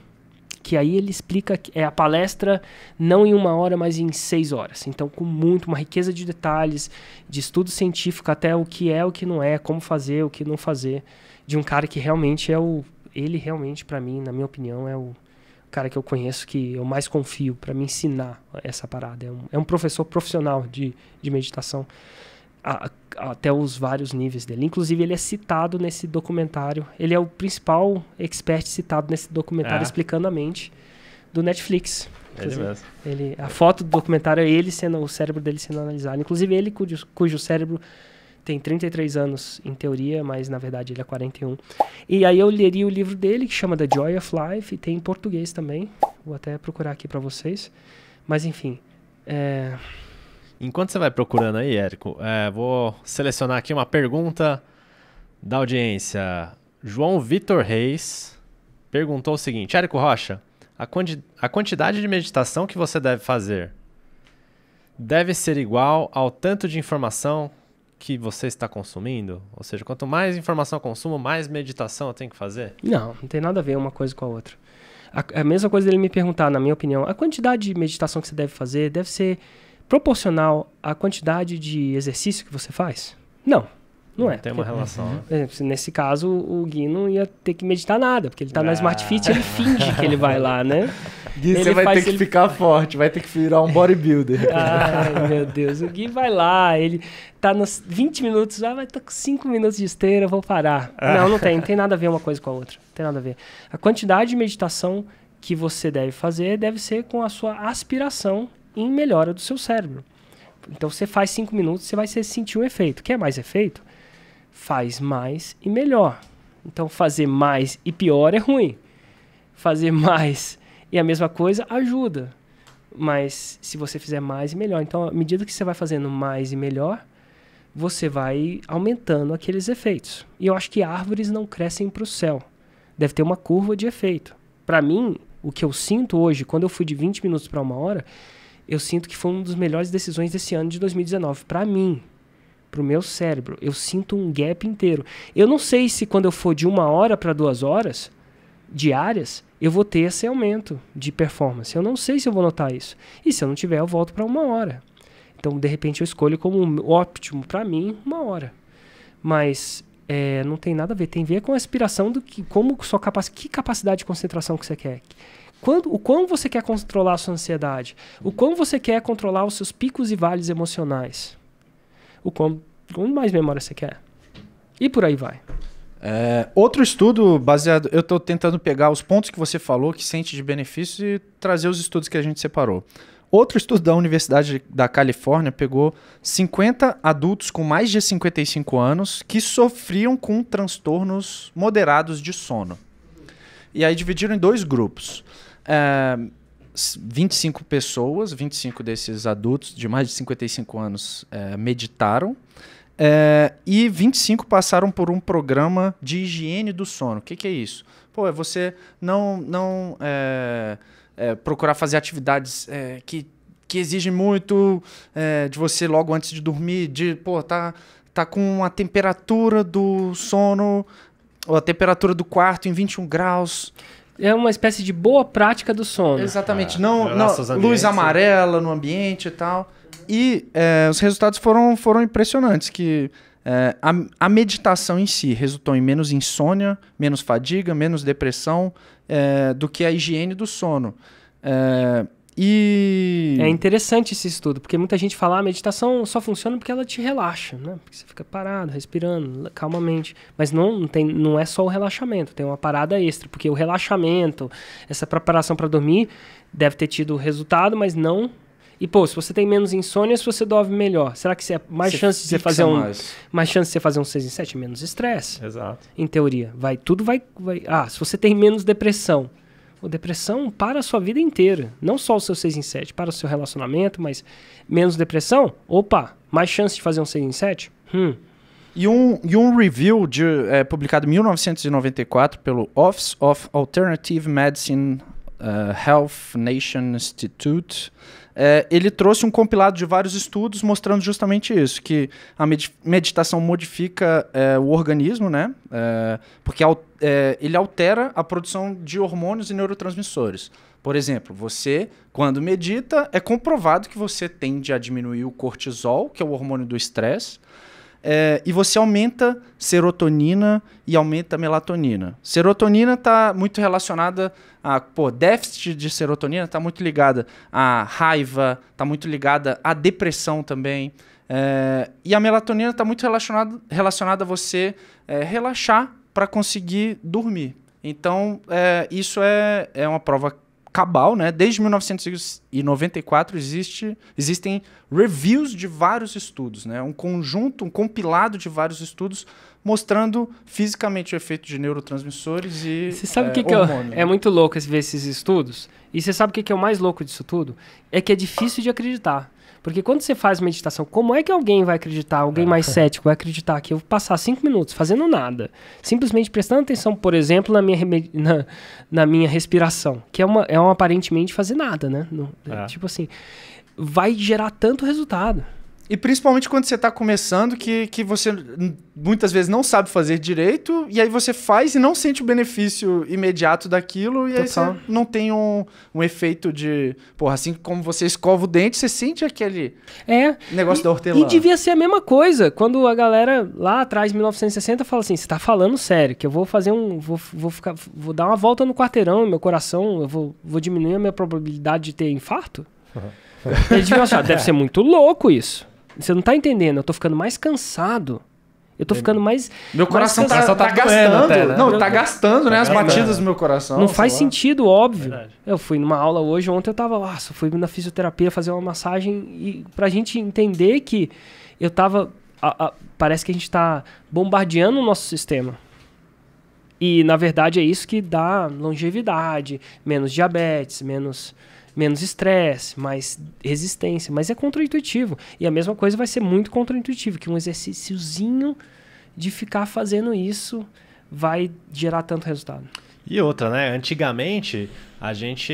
que aí ele explica que é a palestra não em uma hora, mas em seis horas. Então, com muito, uma riqueza de detalhes, de estudo científico, até o que é, o que não é, como fazer, o que não fazer, de um cara que realmente é o. Ele realmente, para mim, na minha opinião, é o cara que eu conheço que eu mais confio para me ensinar essa parada. É um, é um professor profissional de, de meditação a, até os vários níveis dele. Inclusive, ele é citado nesse documentário. Ele é o principal expert citado nesse documentário, é. explicando a mente do Netflix. Ele mesmo. Ele, a foto do documentário é ele sendo o cérebro dele sendo analisado. Inclusive, ele cujo, cujo cérebro tem 33 anos em teoria, mas na verdade ele é 41. E aí eu leria o livro dele, que chama The Joy of Life, e tem em português também. Vou até procurar aqui para vocês. Mas enfim. É Enquanto você vai procurando aí, Érico, é, vou selecionar aqui uma pergunta da audiência. João Vitor Reis perguntou o seguinte: Érico Rocha, a, quanti a quantidade de meditação que você deve fazer deve ser igual ao tanto de informação que você está consumindo? Ou seja, quanto mais informação eu consumo, mais meditação eu tenho que fazer? Não, não tem nada a ver uma coisa com a outra. A, a mesma coisa dele me perguntar, na minha opinião, a quantidade de meditação que você deve fazer deve ser proporcional à quantidade de exercício que você faz? Não. Não, não é. Tem porque, uma relação. Né? Exemplo, nesse caso, o Gui não ia ter que meditar nada, porque ele está ah. na Smart Fit, ele ah. finge que ele vai lá, né? Gui, ele você vai ter que ele... ficar forte, vai ter que virar um bodybuilder. Ai, meu Deus. O Gui vai lá, ele tá nos 20 minutos, ah, vai estar com 5 minutos de esteira, vou parar. Ah. Não, não tem, não tem nada a ver uma coisa com a outra. Não tem nada a ver. A quantidade de meditação que você deve fazer deve ser com a sua aspiração em melhora do seu cérebro. Então você faz cinco minutos, você vai sentir um efeito. Quer mais efeito? Faz mais e melhor. Então fazer mais e pior é ruim. Fazer mais e a mesma coisa ajuda. Mas se você fizer mais e melhor, então à medida que você vai fazendo mais e melhor, você vai aumentando aqueles efeitos. E eu acho que árvores não crescem para o céu. Deve ter uma curva de efeito. Para mim, o que eu sinto hoje, quando eu fui de 20 minutos para uma hora, eu sinto que foi uma das melhores decisões desse ano de 2019 para mim, para o meu cérebro. Eu sinto um gap inteiro. Eu não sei se quando eu for de uma hora para duas horas diárias, eu vou ter esse aumento de performance. Eu não sei se eu vou notar isso. E se eu não tiver, eu volto para uma hora. Então, de repente, eu escolho como ótimo para mim uma hora. Mas é, não tem nada a ver. Tem a ver com a aspiração do que, como sua que capacidade de concentração que você quer. Quando, o quão você quer controlar a sua ansiedade? O quão você quer controlar os seus picos e vales emocionais? O quão, quanto mais memória você quer? E por aí vai. É, outro estudo baseado. Eu estou tentando pegar os pontos que você falou que sente de benefício e trazer os estudos que a gente separou. Outro estudo da Universidade da Califórnia pegou 50 adultos com mais de 55 anos que sofriam com transtornos moderados de sono. E aí dividiram em dois grupos. Uh, ah, 25 pessoas, 25 desses adultos de mais de 55 anos uh, meditaram. Uh, e 25 passaram por um programa de higiene do sono. O que, que, é isso? Pô, é você não, não é, é, procurar fazer atividades é, que, que exigem muito de você logo antes de dormir, de, pô, tá, tá com a temperatura do sono, ou a temperatura do quarto em 21 graus é uma espécie de boa prática do sono. Exatamente. Ah, não, é, não luz né? amarela no ambiente e tal. E é, os resultados foram, foram impressionantes, que é, a, a, meditação em si resultou em menos insônia, menos fadiga, menos depressão é, do que a higiene do sono. É, e. É interessante esse estudo, porque muita gente fala, ah, a meditação só funciona porque ela te relaxa, né? Porque você fica parado, respirando, calmamente. Mas não, tem, não é só o relaxamento, tem uma parada extra, porque o relaxamento, essa preparação para dormir, deve ter tido resultado, mas não e, pô, se você tem menos insônia, se você dorme melhor. Será que é mais você chance de você fazer um. Mais. mais chance de você fazer um 6 em 7? Menos estresse. Exato. Em teoria. Vai, tudo vai, vai. Ah, se você tem menos depressão. Pô, depressão para a sua vida inteira. Não só o seu 6 em 7, para o seu relacionamento, mas menos depressão? Opa, mais chance de fazer um 6 em 7? Hum. E um, e um review de, é, publicado em 1994 pelo Office of Alternative Medicine uh, Health Nation Institute é, ele trouxe um compilado de vários estudos mostrando justamente isso, que a med meditação modifica é, o organismo, né? É, porque al é, ele altera a produção de hormônios e neurotransmissores. Por exemplo, você, quando medita, é comprovado que você tende a diminuir o cortisol, que é o hormônio do estresse, é, e você aumenta serotonina e aumenta melatonina. Serotonina está muito relacionada a pô, déficit de serotonina, está muito ligada à raiva, está muito ligada à depressão também. É, e a melatonina está muito relacionada, relacionada a você é, relaxar para conseguir dormir. Então, é, isso é, é uma prova cabal, né? Desde 1994 existe, existem reviews de vários estudos, né? Um conjunto, um compilado de vários estudos mostrando fisicamente o efeito de neurotransmissores e Você sabe o é, que, que eu, é, é né? muito louco ver esses estudos? E você sabe o que, que é o mais louco disso tudo? É que é difícil de acreditar. Porque quando você faz meditação, como é que alguém vai acreditar, alguém mais é. cético vai acreditar que eu vou passar cinco minutos fazendo nada, simplesmente prestando atenção, por exemplo, na minha, na, na minha respiração, que é, uma, é um aparentemente fazer nada, né? No, é. Tipo assim, vai gerar tanto resultado. E principalmente quando você está começando, que, que você muitas vezes não sabe fazer direito, e aí você faz e não sente o benefício imediato daquilo, e Total. aí você não tem um, um efeito de. Porra, assim como você escova o dente, você sente aquele é, negócio e, da hortelã. E devia ser a mesma coisa. Quando a galera lá atrás, 1960, fala assim: você está falando sério, que eu vou fazer um. Vou, vou, ficar, vou dar uma volta no quarteirão, meu coração, eu vou, vou diminuir a minha probabilidade de ter infarto? Uhum. Eles deve ser muito louco isso. Você não tá entendendo, eu tô ficando mais cansado. Eu tô ficando mais. Meu coração mais tá-, tá, tá, tá gastando. Até, né? Não, está tá gastando, né? Tá as batidas do meu coração. Não faz lá. sentido, óbvio. Verdade. Eu fui numa aula hoje, ontem eu tava, nossa, fui na fisioterapia fazer uma massagem e pra gente entender que eu tava. A, a, parece que a gente tá bombardeando o nosso sistema. E, na verdade, é isso que dá longevidade, menos diabetes, menos menos estresse, mais resistência, mas é contraintuitivo. E a mesma coisa vai ser muito contraintuitivo, que um exercíciozinho de ficar fazendo isso vai gerar tanto resultado. E outra, né? Antigamente, a gente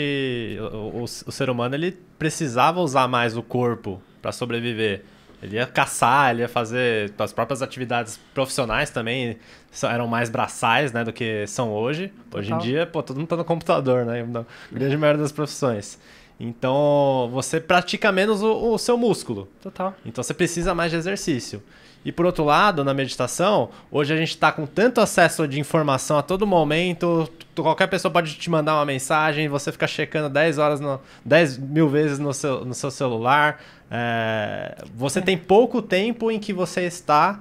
o, o, o ser humano ele precisava usar mais o corpo para sobreviver. Ele ia caçar, ele ia fazer as próprias atividades profissionais também, eram mais braçais, né, do que são hoje. Total. Hoje em dia, pô, todo mundo está no computador, né? Então, grande maioria das profissões. Então, você pratica menos o, o seu músculo. Total. Então, você precisa mais de exercício. E por outro lado, na meditação, hoje a gente está com tanto acesso de informação a todo momento, qualquer pessoa pode te mandar uma mensagem, você fica checando 10 horas, no, 10 mil vezes no seu, no seu celular. É, você é. tem pouco tempo em que você está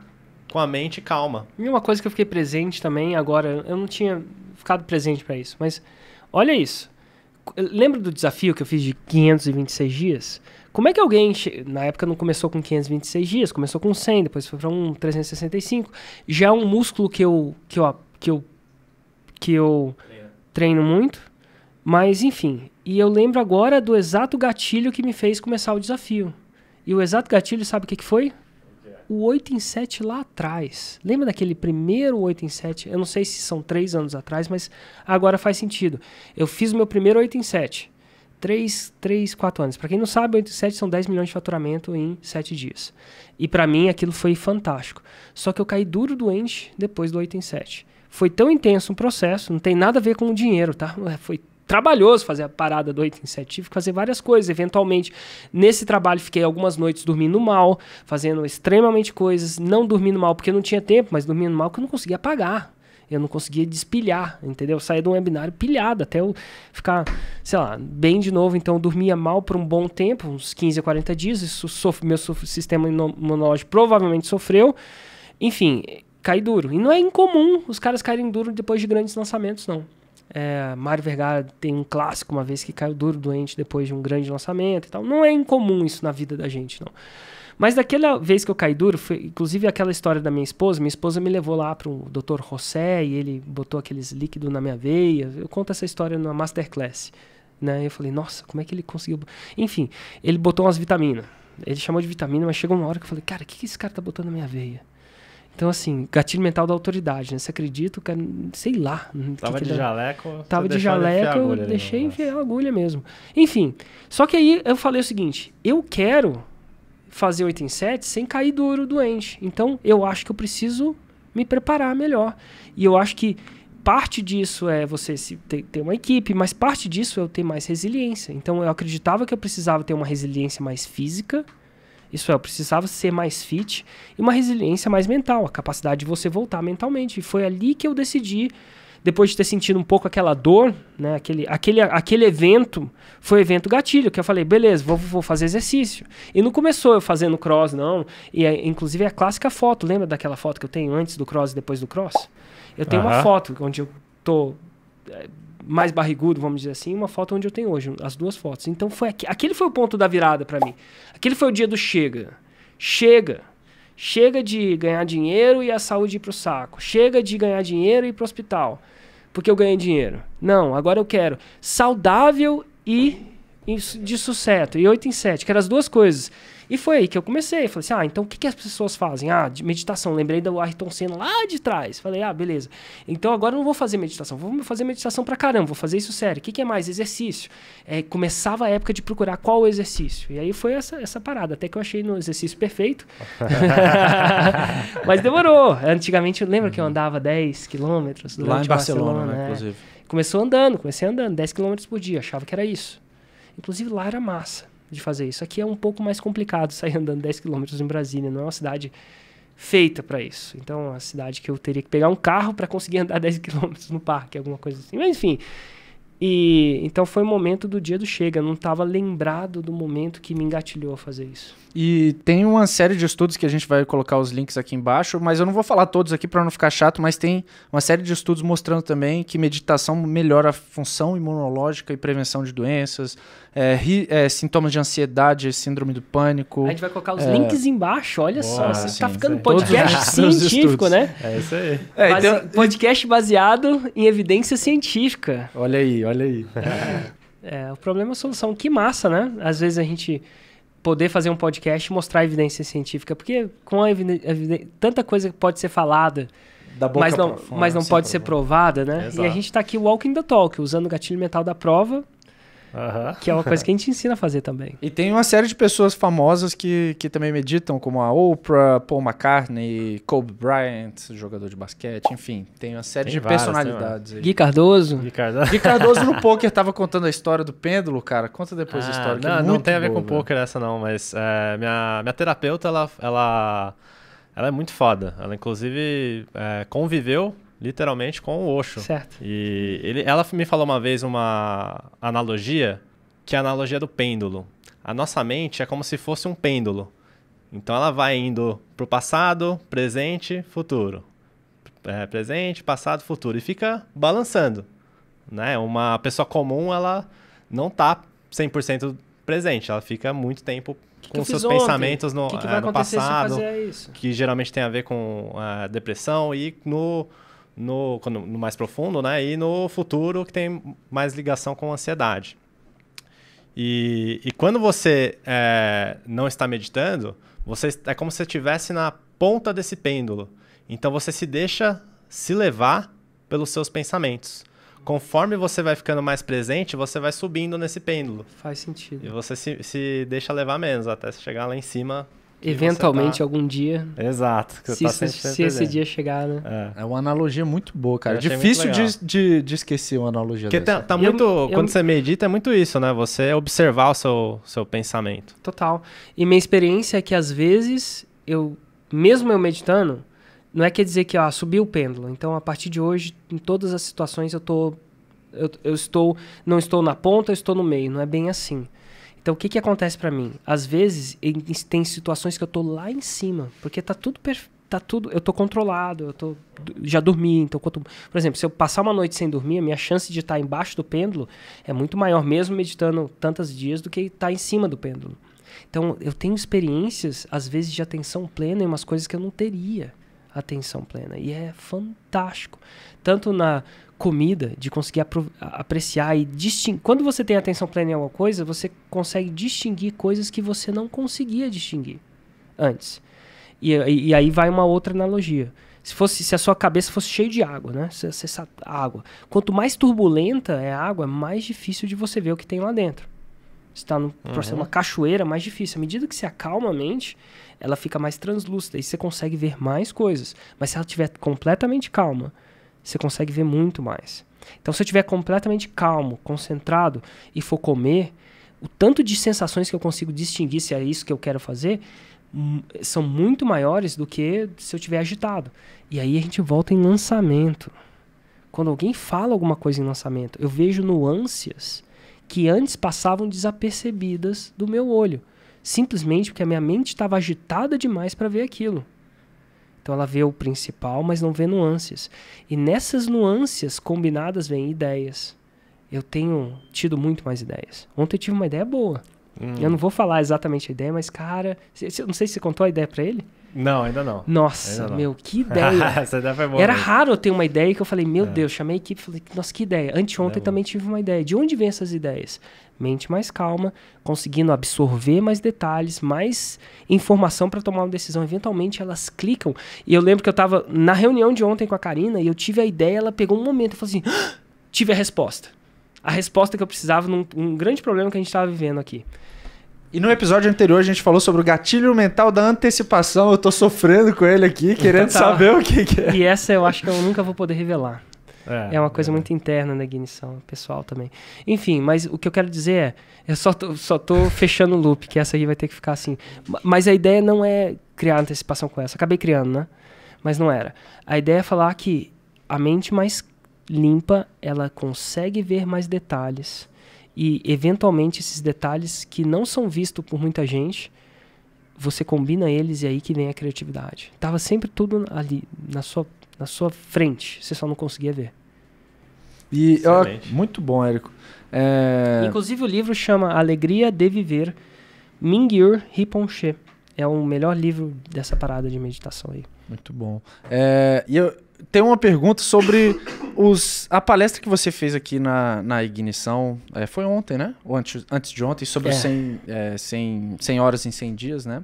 com a mente calma. E uma coisa que eu fiquei presente também agora, eu não tinha ficado presente para isso, mas olha isso. Lembra do desafio que eu fiz de 526 dias? Como é que alguém, na época não começou com 526 dias, começou com 100, depois foi para um 365. Já é um músculo que eu que eu que eu que eu treino muito, mas enfim. E eu lembro agora do exato gatilho que me fez começar o desafio. E o exato gatilho, sabe o que que foi? O 8 em 7 lá atrás. Lembra daquele primeiro 8 em 7? Eu não sei se são 3 anos atrás, mas agora faz sentido. Eu fiz o meu primeiro 8 em 7. 3, 3, 4 anos. Para quem não sabe, 8 e 7 são 10 milhões de faturamento em 7 dias. E para mim aquilo foi fantástico. Só que eu caí duro doente depois do 8 em 7. Foi tão intenso um processo, não tem nada a ver com o dinheiro, tá? Foi trabalhoso fazer a parada do 8 em 7. Tive que fazer várias coisas. Eventualmente, nesse trabalho, fiquei algumas noites dormindo mal, fazendo extremamente coisas, não dormindo mal porque não tinha tempo, mas dormindo mal porque eu não conseguia pagar. Eu não conseguia despilhar, entendeu? Eu saía de um webinário pilhado até eu ficar, sei lá, bem de novo. Então eu dormia mal por um bom tempo, uns 15 a 40 dias. Isso sofre, meu sistema imunológico provavelmente sofreu. Enfim, cai duro. E não é incomum os caras caírem duro depois de grandes lançamentos, não. É, Mário Vergara tem um clássico uma vez que caiu duro doente depois de um grande lançamento e tal. Não é incomum isso na vida da gente, não. Mas daquela vez que eu caí duro, foi, inclusive aquela história da minha esposa, minha esposa me levou lá para o Dr. José e ele botou aqueles líquidos na minha veia. Eu conto essa história na masterclass. Né? Eu falei, nossa, como é que ele conseguiu. Enfim, ele botou umas vitaminas. Ele chamou de vitamina, mas chegou uma hora que eu falei, cara, o que, que esse cara tá botando na minha veia? Então, assim, gatilho mental da autoridade, né? Você acredita, cara, sei lá. Hum, Tava de jaleco. Tava de jaleco, eu deixei enfiar a agulha mesmo. Enfim, só que aí eu falei o seguinte: eu quero fazer 8 em 7 sem cair duro doente. Então eu acho que eu preciso me preparar melhor. E eu acho que parte disso é você ter uma equipe, mas parte disso é eu ter mais resiliência. Então eu acreditava que eu precisava ter uma resiliência mais física. Isso é, eu precisava ser mais fit e uma resiliência mais mental, a capacidade de você voltar mentalmente. E foi ali que eu decidi depois de ter sentido um pouco aquela dor, né, aquele, aquele, aquele evento, foi evento gatilho, que eu falei, beleza, vou, vou fazer exercício. E não começou eu fazendo cross, não. E é, inclusive é a clássica foto, lembra daquela foto que eu tenho antes do cross e depois do cross? Eu tenho uhum. uma foto onde eu tô é, mais barrigudo, vamos dizer assim, uma foto onde eu tenho hoje, as duas fotos. Então foi aqui, aquele foi o ponto da virada para mim. Aquele foi o dia do chega. Chega. Chega de ganhar dinheiro e a saúde ir pro saco. Chega de ganhar dinheiro e ir pro hospital porque eu ganhei dinheiro. Não, agora eu quero saudável e de sucesso. E 8 em 7. Quero as duas coisas. E foi aí que eu comecei. Falei assim, ah, então o que, que as pessoas fazem? Ah, meditação. Lembrei da Ayrton Senna lá de trás. Falei, ah, beleza. Então agora eu não vou fazer meditação. Vou fazer meditação pra caramba. Vou fazer isso sério. O que, que é mais? Exercício. É, começava a época de procurar qual o exercício. E aí foi essa, essa parada. Até que eu achei no exercício perfeito. Mas demorou. Antigamente, lembra uhum. que eu uhum. andava 10 quilômetros Lá em Barcelona, Barcelona né? É. inclusive. Começou andando, comecei andando 10 quilômetros por dia. Achava que era isso. Inclusive lá era massa de fazer isso. Aqui é um pouco mais complicado sair andando 10 km em Brasília, não é uma cidade feita para isso. Então, é a cidade que eu teria que pegar um carro para conseguir andar 10 km no parque, alguma coisa assim. Mas enfim, e então foi o momento do dia do chega, não estava lembrado do momento que me engatilhou a fazer isso. E tem uma série de estudos que a gente vai colocar os links aqui embaixo, mas eu não vou falar todos aqui para não ficar chato, mas tem uma série de estudos mostrando também que meditação melhora a função imunológica e prevenção de doenças, é, ri, é, sintomas de ansiedade, síndrome do pânico. A gente vai colocar os é. links embaixo, olha Boa, só. Você assim, tá ficando podcast científico, né? É isso aí. É, então... Podcast baseado em evidência científica. Olha aí, olha aí. É, é, o problema é a solução. Que massa, né? Às vezes a gente poder fazer um podcast e mostrar evidência científica, porque com a evidência, tanta coisa pode ser falada, mas não, fora, mas não pode provar. ser provada, né? Exato. E a gente está aqui walking the talk, usando o gatilho mental da prova Uhum. Que é uma coisa que a gente ensina a fazer também. E tem uma série de pessoas famosas que, que também meditam, como a Oprah, Paul McCartney, Kobe Bryant, jogador de basquete, enfim. Tem uma série tem de várias, personalidades. Aí. Gui Cardoso. Gui Cardoso. Gui Cardoso no poker tava contando a história do pêndulo, cara. Conta depois ah, a história. Não, é não tem boa, a ver com velho. poker essa não, mas é, minha, minha terapeuta, ela, ela, ela é muito foda. Ela, inclusive, é, conviveu literalmente com o Osho. Certo. E ele, ela me falou uma vez uma analogia, que é a analogia do pêndulo. A nossa mente é como se fosse um pêndulo. Então ela vai indo pro passado, presente, futuro. É, presente, passado, futuro. E fica balançando. Né? Uma pessoa comum, ela não tá 100% presente. Ela fica muito tempo com seus ontem? pensamentos no, que que é, no passado. Que geralmente tem a ver com a é, depressão e no no, no mais profundo, né? E no futuro que tem mais ligação com ansiedade. E, e quando você é, não está meditando, você é como se estivesse na ponta desse pêndulo. Então você se deixa se levar pelos seus pensamentos. Conforme você vai ficando mais presente, você vai subindo nesse pêndulo. Faz sentido. E você se, se deixa levar menos até chegar lá em cima Eventualmente, tá... algum dia. Exato. se, tá se esse dia chegar, né? É. é. uma analogia muito boa, cara. É difícil de, de, de, esquecer uma analogia Porque tá, dessa. Tá, tá muito, eu, quando eu... você medita, é muito isso, né? Você observar o seu, seu pensamento. Total. E minha experiência é que, às vezes, eu, mesmo eu meditando, não é quer dizer que, ó subiu o pêndulo. Então, a partir de hoje, em todas as situações, eu tô... Eu, eu estou, não estou na ponta, eu estou no meio. Não é bem assim. Então, o que, que acontece para mim? Às vezes, em, tem situações que eu tô lá em cima, porque tá tudo tá tudo, eu tô controlado, eu tô já dormi, então quanto, por exemplo, se eu passar uma noite sem dormir, a minha chance de estar tá embaixo do pêndulo é muito maior mesmo meditando tantos dias do que estar tá em cima do pêndulo. Então, eu tenho experiências às vezes de atenção plena em umas coisas que eu não teria atenção plena. E é fantástico. Tanto na comida, de conseguir apreciar e distinguir. Quando você tem atenção plena em alguma coisa, você consegue distinguir coisas que você não conseguia distinguir antes. E, e, e aí vai uma outra analogia. Se, fosse, se a sua cabeça fosse cheia de água, né? Se, se água. Quanto mais turbulenta é a água, mais difícil de você ver o que tem lá dentro está no processo uhum. uma cachoeira mais difícil. À medida que se acalma a mente, ela fica mais translúcida e você consegue ver mais coisas. Mas se ela estiver completamente calma, você consegue ver muito mais. Então, se eu estiver completamente calmo, concentrado e for comer, o tanto de sensações que eu consigo distinguir se é isso que eu quero fazer hum, são muito maiores do que se eu estiver agitado. E aí a gente volta em lançamento. Quando alguém fala alguma coisa em lançamento, eu vejo nuances que antes passavam desapercebidas do meu olho, simplesmente porque a minha mente estava agitada demais para ver aquilo. Então ela vê o principal, mas não vê nuances. E nessas nuances combinadas vêm ideias. Eu tenho tido muito mais ideias. Ontem eu tive uma ideia boa. Hum. Eu não vou falar exatamente a ideia, mas cara, eu não sei se você contou a ideia para ele. Não, ainda não. Nossa, ainda não. meu, que ideia. Essa ideia foi boa. Era mesmo. raro eu ter uma ideia que eu falei, meu é. Deus, chamei a equipe, falei, nossa, que ideia. Anteontem é também tive uma ideia. De onde vem essas ideias? Mente mais calma, conseguindo absorver mais detalhes, mais informação para tomar uma decisão. Eventualmente elas clicam. E eu lembro que eu estava na reunião de ontem com a Karina e eu tive a ideia, ela pegou um momento e falou assim: ah! tive a resposta. A resposta que eu precisava num um grande problema que a gente estava vivendo aqui. E no episódio anterior a gente falou sobre o gatilho mental da antecipação. Eu tô sofrendo com ele aqui, querendo tá. saber o que, que, é. E essa eu acho que eu nunca vou poder revelar. É, é uma coisa é. muito interna da ignição, pessoal também. Enfim, mas o que eu quero dizer é, eu só tô, só tô fechando o loop, que essa aí vai ter que ficar assim. Mas a ideia não é criar antecipação com essa. Acabei criando, né? Mas não era. A ideia é falar que a mente mais limpa, ela consegue ver mais detalhes e eventualmente esses detalhes que não são vistos por muita gente, você combina eles e aí que vem a criatividade. Tava sempre tudo ali na sua na sua frente, você só não conseguia ver. E muito bom, Érico. É... Inclusive o livro chama Alegria de Viver, Mingyur Riponche. É o melhor livro dessa parada de meditação aí. Muito bom. É, e eu, tem uma pergunta sobre os, a palestra que você fez aqui na, na Ignição. É, foi ontem, né? Ou antes, antes de ontem, sobre é. 100, é, 100, 100 horas em 100 dias, né?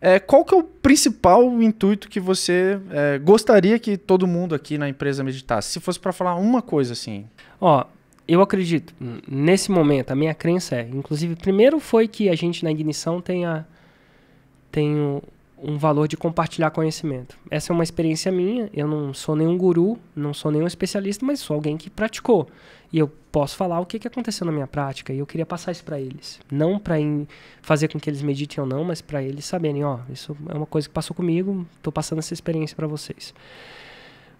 É, qual que é o principal intuito que você é, gostaria que todo mundo aqui na empresa meditasse? Se fosse para falar uma coisa assim. Ó, eu acredito, nesse momento, a minha crença é, inclusive, primeiro foi que a gente na Ignição tenha, tenha um valor de compartilhar conhecimento. Essa é uma experiência minha, eu não sou nenhum guru, não sou nenhum especialista, mas sou alguém que praticou. E eu posso falar o que, que aconteceu na minha prática e eu queria passar isso para eles. Não para fazer com que eles meditem ou não, mas para eles saberem, ó, isso é uma coisa que passou comigo, estou passando essa experiência para vocês.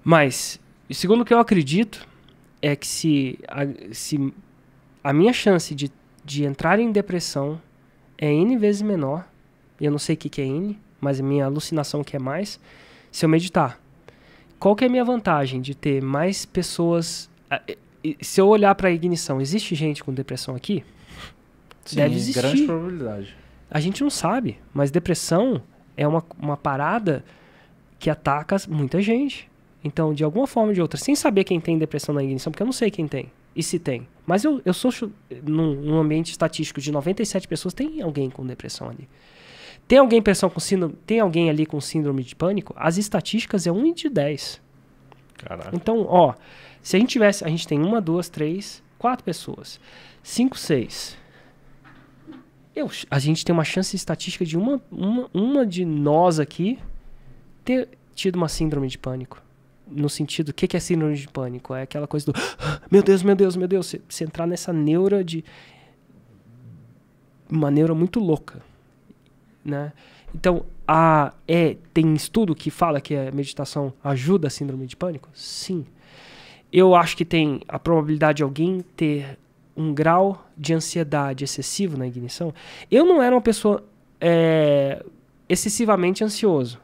Mas, segundo o que eu acredito, é que se a, se a minha chance de, de entrar em depressão é N vezes menor, eu não sei o que, que é N, mas minha alucinação quer é mais, se eu meditar. Qual que é a minha vantagem de ter mais pessoas... Se eu olhar para a ignição, existe gente com depressão aqui? Sim, Deve existir. grande probabilidade. A gente não sabe, mas depressão é uma, uma parada que ataca muita gente. Então, de alguma forma ou de outra, sem saber quem tem depressão na ignição, porque eu não sei quem tem e se tem. Mas eu, eu sou num, num ambiente estatístico de 97 pessoas, tem alguém com depressão ali. Tem alguém pessoal com síndrome, tem alguém ali com síndrome de pânico? As estatísticas é 1 de 10. Caraca. Então, ó, se a gente tivesse, a gente tem uma, duas, três, quatro pessoas. Cinco, seis. Eu, a gente tem uma chance estatística de uma, uma, uma de nós aqui ter tido uma síndrome de pânico. No sentido, o que, que é síndrome de pânico? É aquela coisa do, ah, meu Deus, meu Deus, meu Deus. Você entrar nessa neura de. Uma neura muito louca né? Então, a, é, tem estudo que fala que a meditação ajuda a síndrome de pânico? Sim. Eu acho que tem a probabilidade de alguém ter um grau de ansiedade excessivo na ignição. Eu não era uma pessoa é, excessivamente ansioso.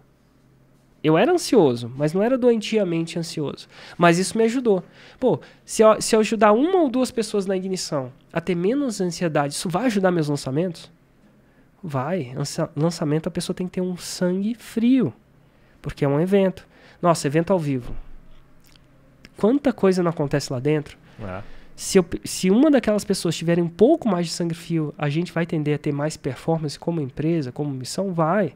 Eu era ansioso, mas não era doentiamente ansioso. Mas isso me ajudou. Pô, se eu, se eu ajudar uma ou duas pessoas na ignição a ter menos ansiedade, isso vai ajudar meus lançamentos? Vai. Lançamento a pessoa tem que ter um sangue frio. Porque é um evento. Nossa, evento ao vivo. Quanta coisa não acontece lá dentro. É. Se, eu, se uma daquelas pessoas tiverem um pouco mais de sangue frio, a gente vai tender a ter mais performance como empresa, como missão? Vai.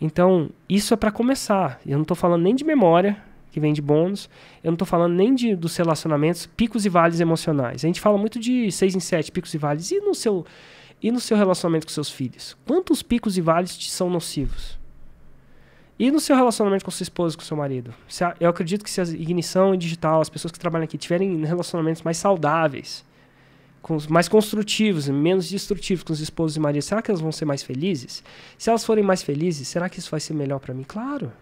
Então, isso é para começar. Eu não estou falando nem de memória, que vem de bônus. Eu não estou falando nem de, dos relacionamentos, picos e vales emocionais. A gente fala muito de 6 em 7, picos e vales. E no seu e no seu relacionamento com seus filhos? Quantos picos e vales te são nocivos? E no seu relacionamento com sua esposa, com seu marido? eu acredito que se a ignição é digital, as pessoas que trabalham aqui, tiverem relacionamentos mais saudáveis, mais construtivos e menos destrutivos com os esposos e maridos, será que elas vão ser mais felizes? Se elas forem mais felizes, será que isso vai ser melhor para mim? Claro.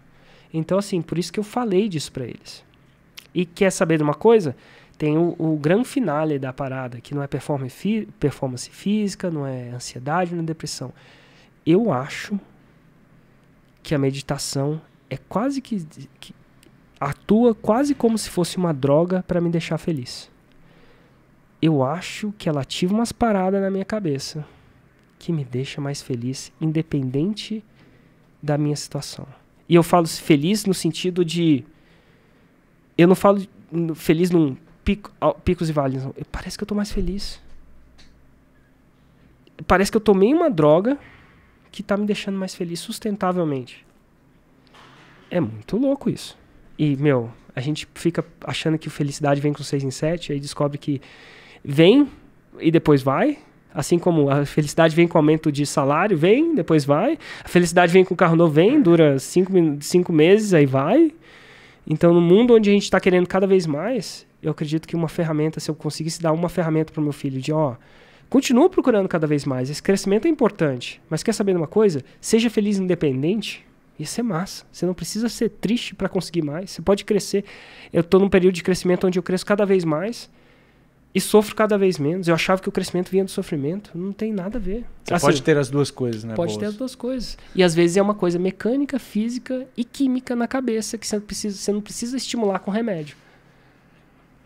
Então, assim, por isso que eu falei disso para eles. E quer saber de uma coisa? tem o, o grande finale da parada, que não é performance, fi, performance física, não é ansiedade, não é depressão. Eu acho que a meditação é quase que, que atua quase como se fosse uma droga para me deixar feliz. Eu acho que ela ativa umas paradas na minha cabeça que me deixa mais feliz, independente da minha situação. E eu falo feliz no sentido de. Eu não falo feliz num pico, picos e vales. Parece que eu tô mais feliz. Parece que eu tomei uma droga que tá me deixando mais feliz sustentavelmente. É muito louco isso. E, meu, a gente fica achando que felicidade vem com 6 em 7, aí descobre que vem e depois vai. Assim como a felicidade vem com aumento de salário, vem, depois vai. A felicidade vem com carro novo, vem, dura 5 cinco, cinco meses, aí vai. Então, no mundo onde a gente está querendo cada vez mais, eu acredito que uma ferramenta, se eu conseguisse dar uma ferramenta para o meu filho de, ó, continua procurando cada vez mais, esse crescimento é importante, mas quer saber de uma coisa? Seja feliz independente, isso é massa. Você não precisa ser triste para conseguir mais, você pode crescer. Eu estou num período de crescimento onde eu cresço cada vez mais, e sofro cada vez menos. Eu achava que o crescimento vinha do sofrimento. Não tem nada a ver. Você assim, pode ter as duas coisas, né? Pode ter as duas coisas. E às vezes é uma coisa mecânica, física e química na cabeça que você, precisa, você não precisa estimular com remédio.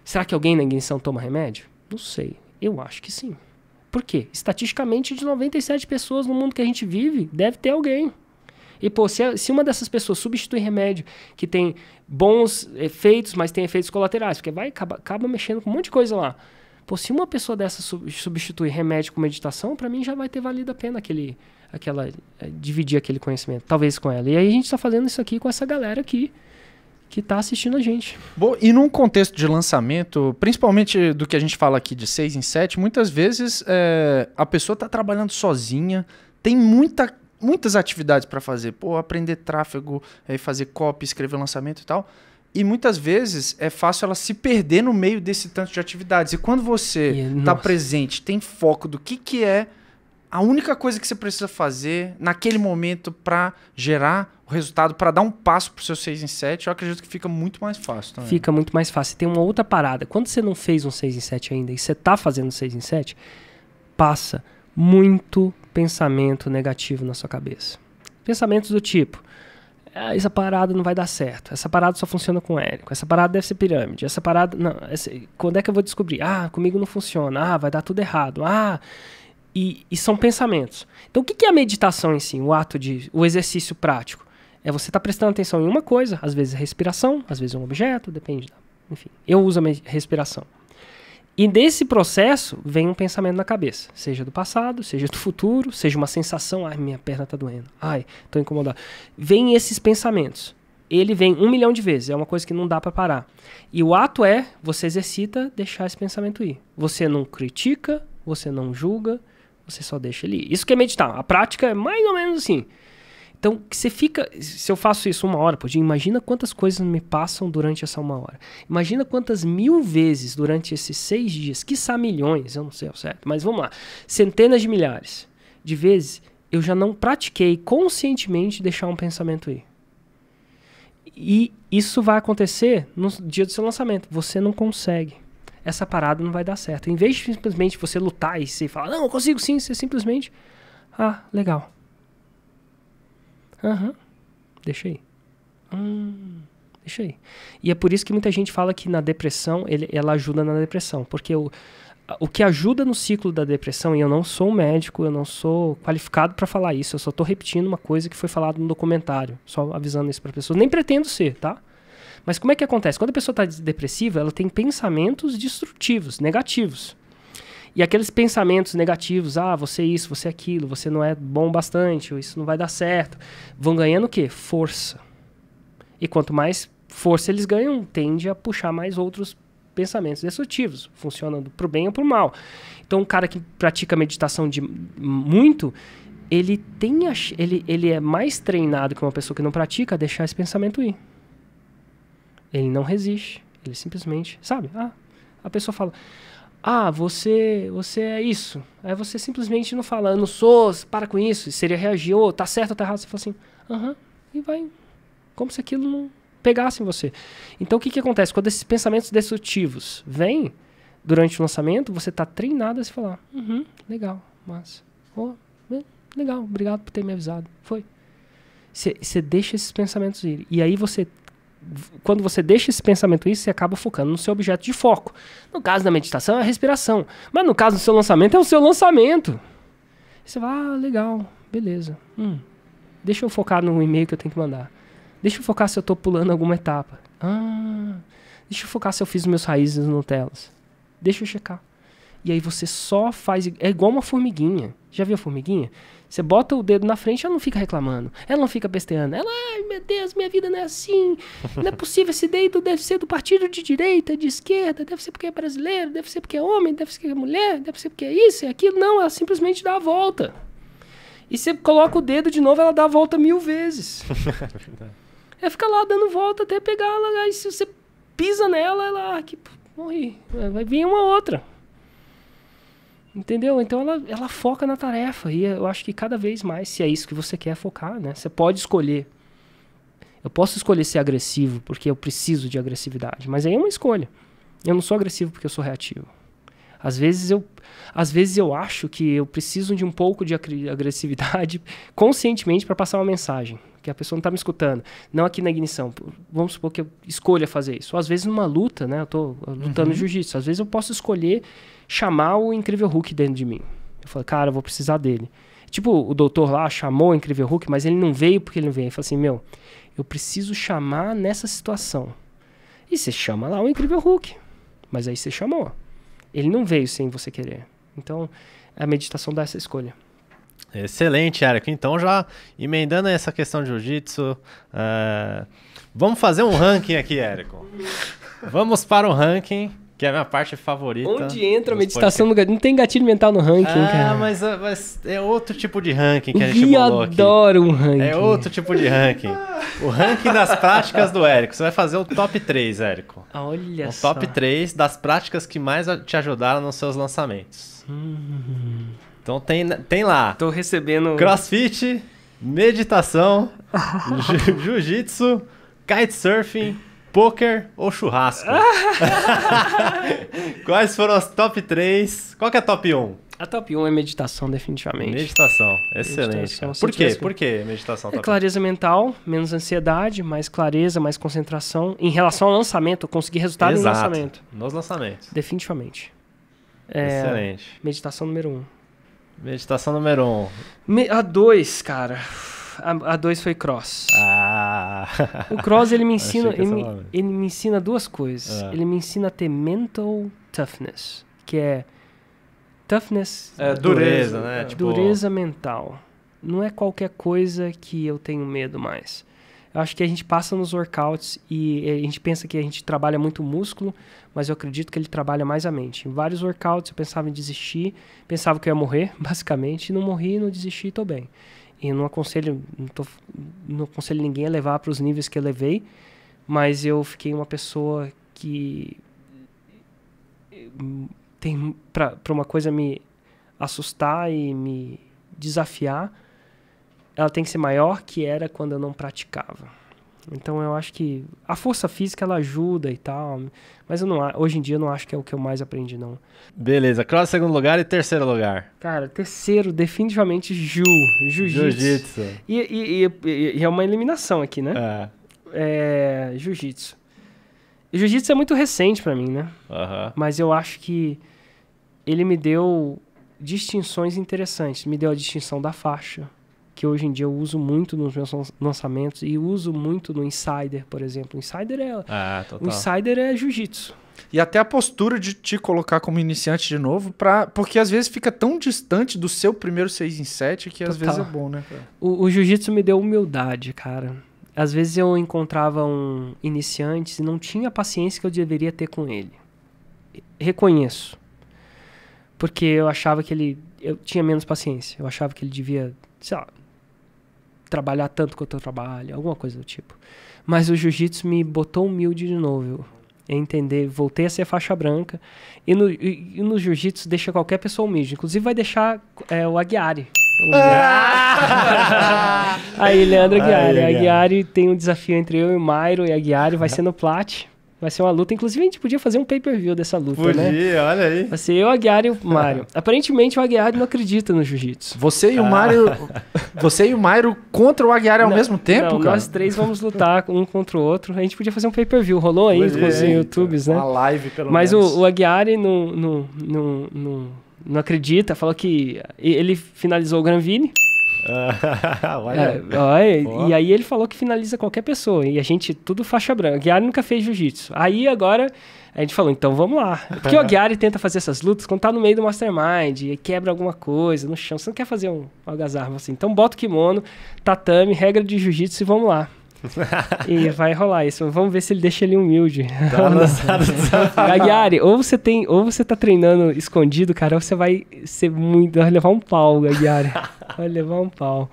Será que alguém na ignição toma remédio? Não sei. Eu acho que sim. Por quê? Estatisticamente, de 97 pessoas no mundo que a gente vive, deve ter alguém. E, pô, se, é, se uma dessas pessoas substitui remédio que tem bons efeitos, mas tem efeitos colaterais, porque vai acaba, acaba mexendo com um monte de coisa lá. Pô, se uma pessoa dessa substitui remédio com meditação, para mim já vai ter valido a pena aquele, aquela, eh, dividir aquele conhecimento, talvez com ela. E aí a gente está fazendo isso aqui com essa galera aqui que está assistindo a gente. Bom, e num contexto de lançamento, principalmente do que a gente fala aqui de seis em sete, muitas vezes é, a pessoa está trabalhando sozinha, tem muita, muitas atividades para fazer. Pô, aprender tráfego, é, fazer copy, escrever lançamento e tal. E muitas vezes é fácil ela se perder no meio desse tanto de atividades. E quando você está presente, tem foco do que, que é a única coisa que você precisa fazer naquele momento para gerar resultado para dar um passo para o seu 6 em 7, eu acredito que fica muito mais fácil também. Fica muito mais fácil. Tem uma outra parada. Quando você não fez um 6 em 7 ainda e você está fazendo 6 em 7, passa muito pensamento negativo na sua cabeça. Pensamentos do tipo: ah, essa parada não vai dar certo, essa parada só funciona com hélio, essa parada deve ser pirâmide, essa parada. Não, essa, quando é que eu vou descobrir? Ah, comigo não funciona, ah, vai dar tudo errado, ah. E, e são pensamentos. Então, o que é a meditação em si, o ato de. o exercício prático? é você estar tá prestando atenção em uma coisa, às vezes respiração, às vezes um objeto, depende. Da, enfim, eu uso a respiração. E desse processo vem um pensamento na cabeça, seja do passado, seja do futuro, seja uma sensação, ai, minha perna está doendo, ai, estou incomodado. Vem esses pensamentos. Ele vem um milhão de vezes, é uma coisa que não dá para parar. E o ato é, você exercita deixar esse pensamento ir. Você não critica, você não julga, você só deixa ele ir. Isso que é meditar. A prática é mais ou menos assim. Então, que você fica. Se eu faço isso uma hora por dia, imagina quantas coisas me passam durante essa uma hora. Imagina quantas mil vezes durante esses seis dias, quiçá milhões, eu não sei ao certo, mas vamos lá. Centenas de milhares de vezes eu já não pratiquei conscientemente deixar um pensamento ir. E isso vai acontecer no dia do seu lançamento. Você não consegue. Essa parada não vai dar certo. Em vez de simplesmente você lutar e se falar, não, eu consigo sim, você simplesmente. Ah, legal Aham, uhum. deixa aí. Hum, deixa aí. E é por isso que muita gente fala que na depressão, ele, ela ajuda na depressão. Porque o, o que ajuda no ciclo da depressão, e eu não sou médico, eu não sou qualificado para falar isso, eu só estou repetindo uma coisa que foi falada no documentário, só avisando isso para pessoa. Nem pretendo ser, tá? Mas como é que acontece? Quando a pessoa está depressiva, ela tem pensamentos destrutivos, negativos. E aqueles pensamentos negativos, ah, você é isso, você é aquilo, você não é bom bastante, isso não vai dar certo, vão ganhando o quê? Força. E quanto mais força eles ganham, tende a puxar mais outros pensamentos destrutivos, funcionando para o bem ou para o mal. Então, um cara que pratica meditação de muito, ele tem a, ele, ele é mais treinado que uma pessoa que não pratica a deixar esse pensamento ir. Ele não resiste, ele simplesmente, sabe? Ah, a pessoa fala: ah, você, você é isso. Aí você simplesmente não fala, eu ah, não sou, para com isso. Seria reagir, ou oh, tá certo ou tá errado. Você fala assim, aham, e vai. Como se aquilo não pegasse em você. Então o que, que acontece? Quando esses pensamentos destrutivos vêm durante o lançamento, você tá treinado a se falar, uhum, legal, mas, Oh, é, legal, obrigado por ter me avisado. Foi. Você deixa esses pensamentos ir. E aí você quando você deixa esse pensamento isso, você acaba focando no seu objeto de foco. No caso da meditação, é a respiração. Mas no caso do seu lançamento, é o seu lançamento. Você vai, ah, legal, beleza. Hum, deixa eu focar no e-mail que eu tenho que mandar. Deixa eu focar se eu estou pulando alguma etapa. Ah, deixa eu focar se eu fiz meus raízes no telas. Deixa eu checar. E aí você só faz. É igual uma formiguinha. Já viu a formiguinha? Você bota o dedo na frente, ela não fica reclamando. Ela não fica besteando. Ela, ai meu Deus, minha vida não é assim. Não é possível esse dedo deve ser do partido de direita, de esquerda, deve ser porque é brasileiro, deve ser porque é homem, deve ser porque é mulher, deve ser porque é isso, e aquilo. Não, ela simplesmente dá a volta. E você coloca o dedo de novo, ela dá a volta mil vezes. é ficar lá dando volta até pegar ela. Aí se você pisa nela, ela, ah, que morri. Vai vir uma outra. Entendeu? Então ela, ela foca na tarefa. E eu acho que cada vez mais, se é isso que você quer é focar, né? Você pode escolher. Eu posso escolher ser agressivo porque eu preciso de agressividade, mas aí é uma escolha. Eu não sou agressivo porque eu sou reativo. Às vezes eu, às vezes eu acho que eu preciso de um pouco de agressividade conscientemente para passar uma mensagem, que a pessoa não está me escutando. Não aqui na ignição. Vamos supor que eu escolha fazer isso. Ou às vezes numa luta, né? Eu estou lutando uhum. jiu-jitsu. Às vezes eu posso escolher chamar o Incrível Hulk dentro de mim. Eu falei, cara, eu vou precisar dele. Tipo, o doutor lá chamou o Incrível Hulk, mas ele não veio porque ele não veio. Ele falou assim, meu, eu preciso chamar nessa situação. E você chama lá o Incrível Hulk. Mas aí você chamou. Ele não veio sem você querer. Então, é a meditação dá essa escolha. Excelente, Érico. Então, já emendando essa questão de jiu-jitsu, uh, vamos fazer um ranking aqui, Érico. vamos para o ranking que é a minha parte favorita. Onde entra a meditação no gatilho? Não tem gatilho mental no ranking, ah, cara. Ah, mas, mas, é outro tipo de ranking que a gente falou aqui. adoro um ranking. É outro tipo de ranking. o ranking das práticas do Érico. Você vai fazer o top 3, Érico. Olha só. O top 3 das práticas que mais te ajudaram nos seus lançamentos. Hum. Então tem, tem lá. Tô recebendo... Crossfit, meditação, jiu-jitsu, kitesurfing... Poker ou churrasco? Quais foram as top 3? Qual que é a top 1? A top 1 é meditação, definitivamente. Meditação, excelente. Meditação. Por quê? Por quê meditação? É clareza mental, menos ansiedade, mais clareza, mais concentração. Em relação ao lançamento, conseguir resultado Exato. em lançamento. Nos lançamentos. Definitivamente. É, excelente. Meditação número 1. Meditação número 1. Me, a 2, cara a, a dois foi cross. Ah. O cross ele me ensina, ele me, ele me, ensina duas coisas. Ah. Ele me ensina a ter mental toughness, que é toughness, é, dureza, né? dureza né? Tipo... Dureza mental. Não é qualquer coisa que eu tenho medo mais. Eu acho que a gente passa nos workouts e a gente pensa que a gente trabalha muito o músculo, mas eu acredito que ele trabalha mais a mente. Em vários workouts eu pensava em desistir, pensava que eu ia morrer, basicamente, não morri, não desisti, tô bem. E eu não aconselho, não, tô, não aconselho ninguém a levar para os níveis que eu levei, mas eu fiquei uma pessoa que tem para uma coisa me assustar e me desafiar, ela tem que ser maior que era quando eu não praticava. Então eu acho que a força física ela ajuda e tal, mas eu não hoje em dia eu não acho que é o que eu mais aprendi não. Beleza, classe segundo lugar e terceiro lugar. Cara, terceiro definitivamente Ju, Jiu-Jitsu. Jiu e, e, e, e, é uma eliminação aqui, né? É. é Jiu-Jitsu. Jiu-Jitsu é muito recente para mim, né? Uhum. Mas eu acho que ele me deu distinções interessantes. Me deu a distinção da faixa que hoje em dia eu uso muito nos meus lançamentos e uso muito no Insider, por exemplo. O Insider é, ah, o Insider é jiu-jitsu. E até a postura de te colocar como iniciante de novo, pra, porque às vezes fica tão distante do seu primeiro 6 em 7 que às vezes é bom, né? O, o jiu-jitsu me deu humildade, cara. Às vezes eu encontrava um iniciante e não tinha a paciência que eu deveria ter com ele. Reconheço. Porque eu achava que ele. Eu tinha menos paciência. Eu achava que ele devia, sei lá, trabalhar tanto quanto eu trabalho, alguma coisa do tipo. Mas o jiu-jitsu me botou humilde de novo. Eu entender, voltei a ser faixa branca. E no, e, e no jiu-jitsu deixa qualquer pessoa humilde. Inclusive vai deixar é, o Aguiari. Ah! aí, Leandro Aguiari. Aguiari. Aguiari tem um desafio entre eu e o Mairo. E Aguiari vai ser no Plat. Vai ser uma luta. Inclusive, a gente podia fazer um pay-per-view dessa luta, podia, né? Podia, olha aí. Vai ser eu, Aguiar e o Mário. Aparentemente, o Aguiar não acredita no jiu-jitsu. Você e o ah. Mário... Você e o Mário contra o Aguiar ao não, mesmo tempo, não, cara? nós três vamos lutar um contra o outro. A gente podia fazer um pay-per-view. Rolou aí podia, os YouTubes, né? Uma live, pelo Mas menos. Mas o, o Aguiar não, não, não, não, não acredita. Falou que... Ele finalizou o Granville ah, é, E aí ele falou que finaliza qualquer pessoa. E a gente, tudo faixa branca. Guiari nunca fez jiu-jitsu. Aí agora a gente falou, então vamos lá. Porque o Guiari tenta fazer essas lutas quando tá no meio do mastermind, e quebra alguma coisa no chão. Você não quer fazer um algazarro assim. Então bota o kimono, tatame, regra de jiu-jitsu e vamos lá. e vai rolar isso. Vamos ver se ele deixa ele humilde. Tá lançado Gagliari, ou você tem, ou você tá treinando escondido, cara, ou você vai ser muito. Vai levar um pau, Gagliari. vai levar um pau.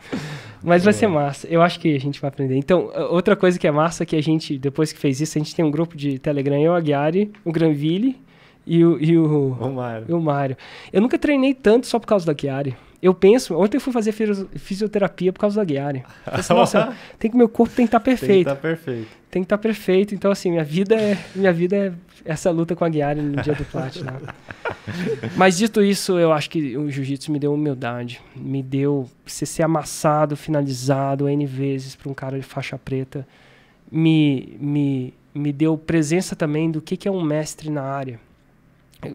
Mas é. vai ser massa. Eu acho que a gente vai aprender. Então, outra coisa que é massa é que a gente, depois que fez isso, a gente tem um grupo de Telegram, eu, a Guiari, o Granville e o. E o, o Mário. E o Mário. Eu nunca treinei tanto só por causa da Guiari. Eu penso, ontem eu fui fazer fisioterapia por causa da Guiari. Assim, nossa, tem que meu corpo tem que tá estar tá perfeito. Tem que estar tá perfeito. Tem que estar tá perfeito. Então assim, minha vida é, minha vida é essa luta com a Guiari no dia do plat, Mas dito isso, eu acho que o jiu-jitsu me deu humildade, me deu você ser amassado, finalizado N vezes para um cara de faixa preta. Me me me deu presença também do que que é um mestre na área.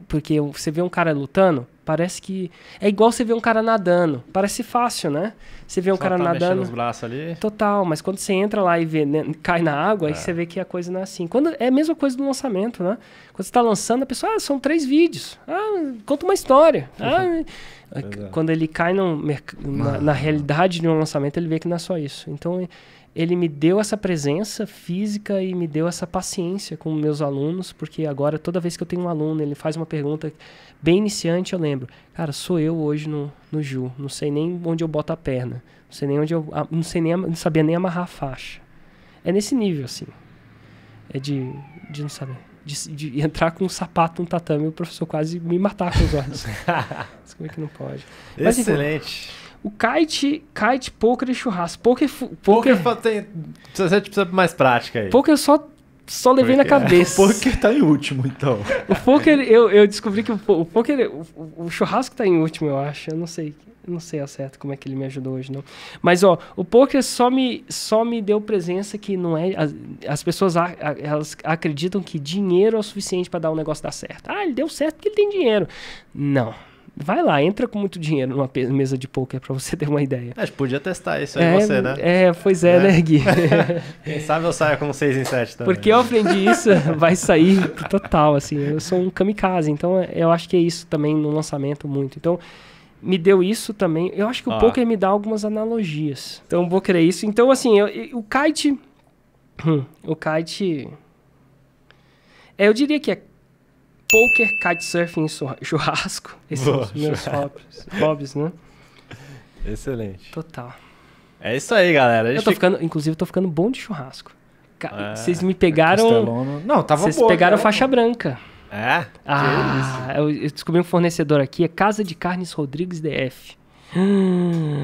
Porque você vê um cara lutando, Parece que. É igual você ver um cara nadando. Parece fácil, né? Você vê um Só cara tá nadando. os braços ali. Total, mas quando você entra lá e vê, né, cai na água, é. aí você vê que a coisa não é assim. Quando, é a mesma coisa do lançamento, né? Quando você está lançando, a pessoa, ah, são três vídeos. Ah, conta uma história. Ah, quando ele cai no, na, na realidade de um lançamento, ele vê que não é só isso. Então, ele me deu essa presença física e me deu essa paciência com meus alunos, porque agora toda vez que eu tenho um aluno, ele faz uma pergunta bem iniciante, eu lembro, cara, sou eu hoje no, no Ju, não sei nem onde eu boto a perna, não sei nem onde eu, não sei nem, não sabia nem amarrar a faixa. É nesse nível assim. É de, de não saber. De, de entrar com um sapato, um tatame, o professor quase me matar com os olhos. como é que não pode? Excelente. enfim, o kite, kite, poker e churrasco. Poker, poker... poker tem, você precisa mais prática aí. Poker eu só, só levei na cabeça. O poker tá em último, então. O poker, eu, eu descobri que o, poker, o, o churrasco tá em último, eu acho. Eu não sei, eu não sei ao certo como é que ele me ajudou hoje, não. Mas, ó, o poker só me, só me deu presença que não é... As, as pessoas, a, a, elas acreditam que dinheiro é o suficiente para dar um negócio dar certo. Ah, ele deu certo porque ele tem dinheiro. Não. Vai lá, entra com muito dinheiro numa mesa de poker para você ter uma ideia. É, gente podia testar isso aí é, você, né? É, pois é, é. né, Gui? Quem sabe eu saio com 6 em 7 também. Porque eu aprendi isso, vai sair total, assim. Eu sou um kamikaze, então é, eu acho que é isso também no lançamento muito. Então, me deu isso também. Eu acho que o ah. poker me dá algumas analogias. Então, vou crer isso. Então, assim, eu, eu, o kite... Hum, o kite... É, eu diria que é poker, kitesurfing e churrasco. Esses Boa, são os meus hobbies, hobbies, né? Excelente. Total. É isso aí, galera. Eu tô fica... ficando, inclusive, eu tô ficando bom de churrasco. É, vocês é, me pegaram. É Não, tava Vocês pegaram cara. faixa branca. É? Ah, eu, eu descobri um fornecedor aqui, é Casa de Carnes Rodrigues DF.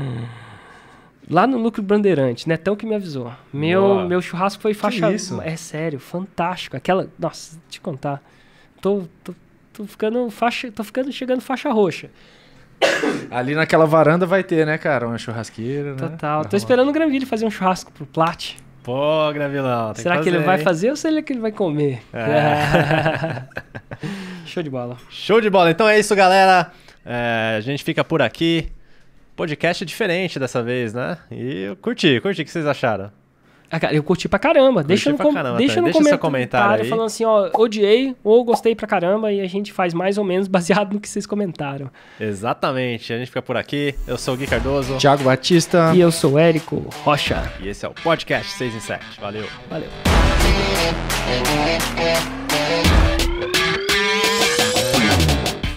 Lá no Lucro Bandeirante, Netão né? que me avisou. Meu, meu churrasco foi faixa. Que isso? É sério, fantástico. Aquela. Nossa, te contar tô, tô, tô ficando faixa, tô ficando chegando faixa roxa. Ali naquela varanda vai ter, né, cara? Uma churrasqueira, Total. né? Total. Tô esperando o Granville fazer um churrasco pro Plat. Pô, Gravilão, Será que, fazer, que, ele vai fazer ou será que ele vai comer? É. Show de bola. Show de bola. Então é isso, galera. É, a gente fica por aqui. Podcast diferente dessa vez, né? E eu curti, curti. O que vocês acharam? Ah, eu curti pra caramba. Curti deixa no, pra caramba, deixa no deixa comentário, falando assim, ó, odiei ou gostei pra caramba e a gente faz mais ou menos baseado no que vocês comentaram. Exatamente. A gente fica por aqui. Eu sou o Gui Cardoso. Thiago Batista. E eu sou o Érico Rocha. E esse é o podcast 6 em 7. Valeu. Valeu.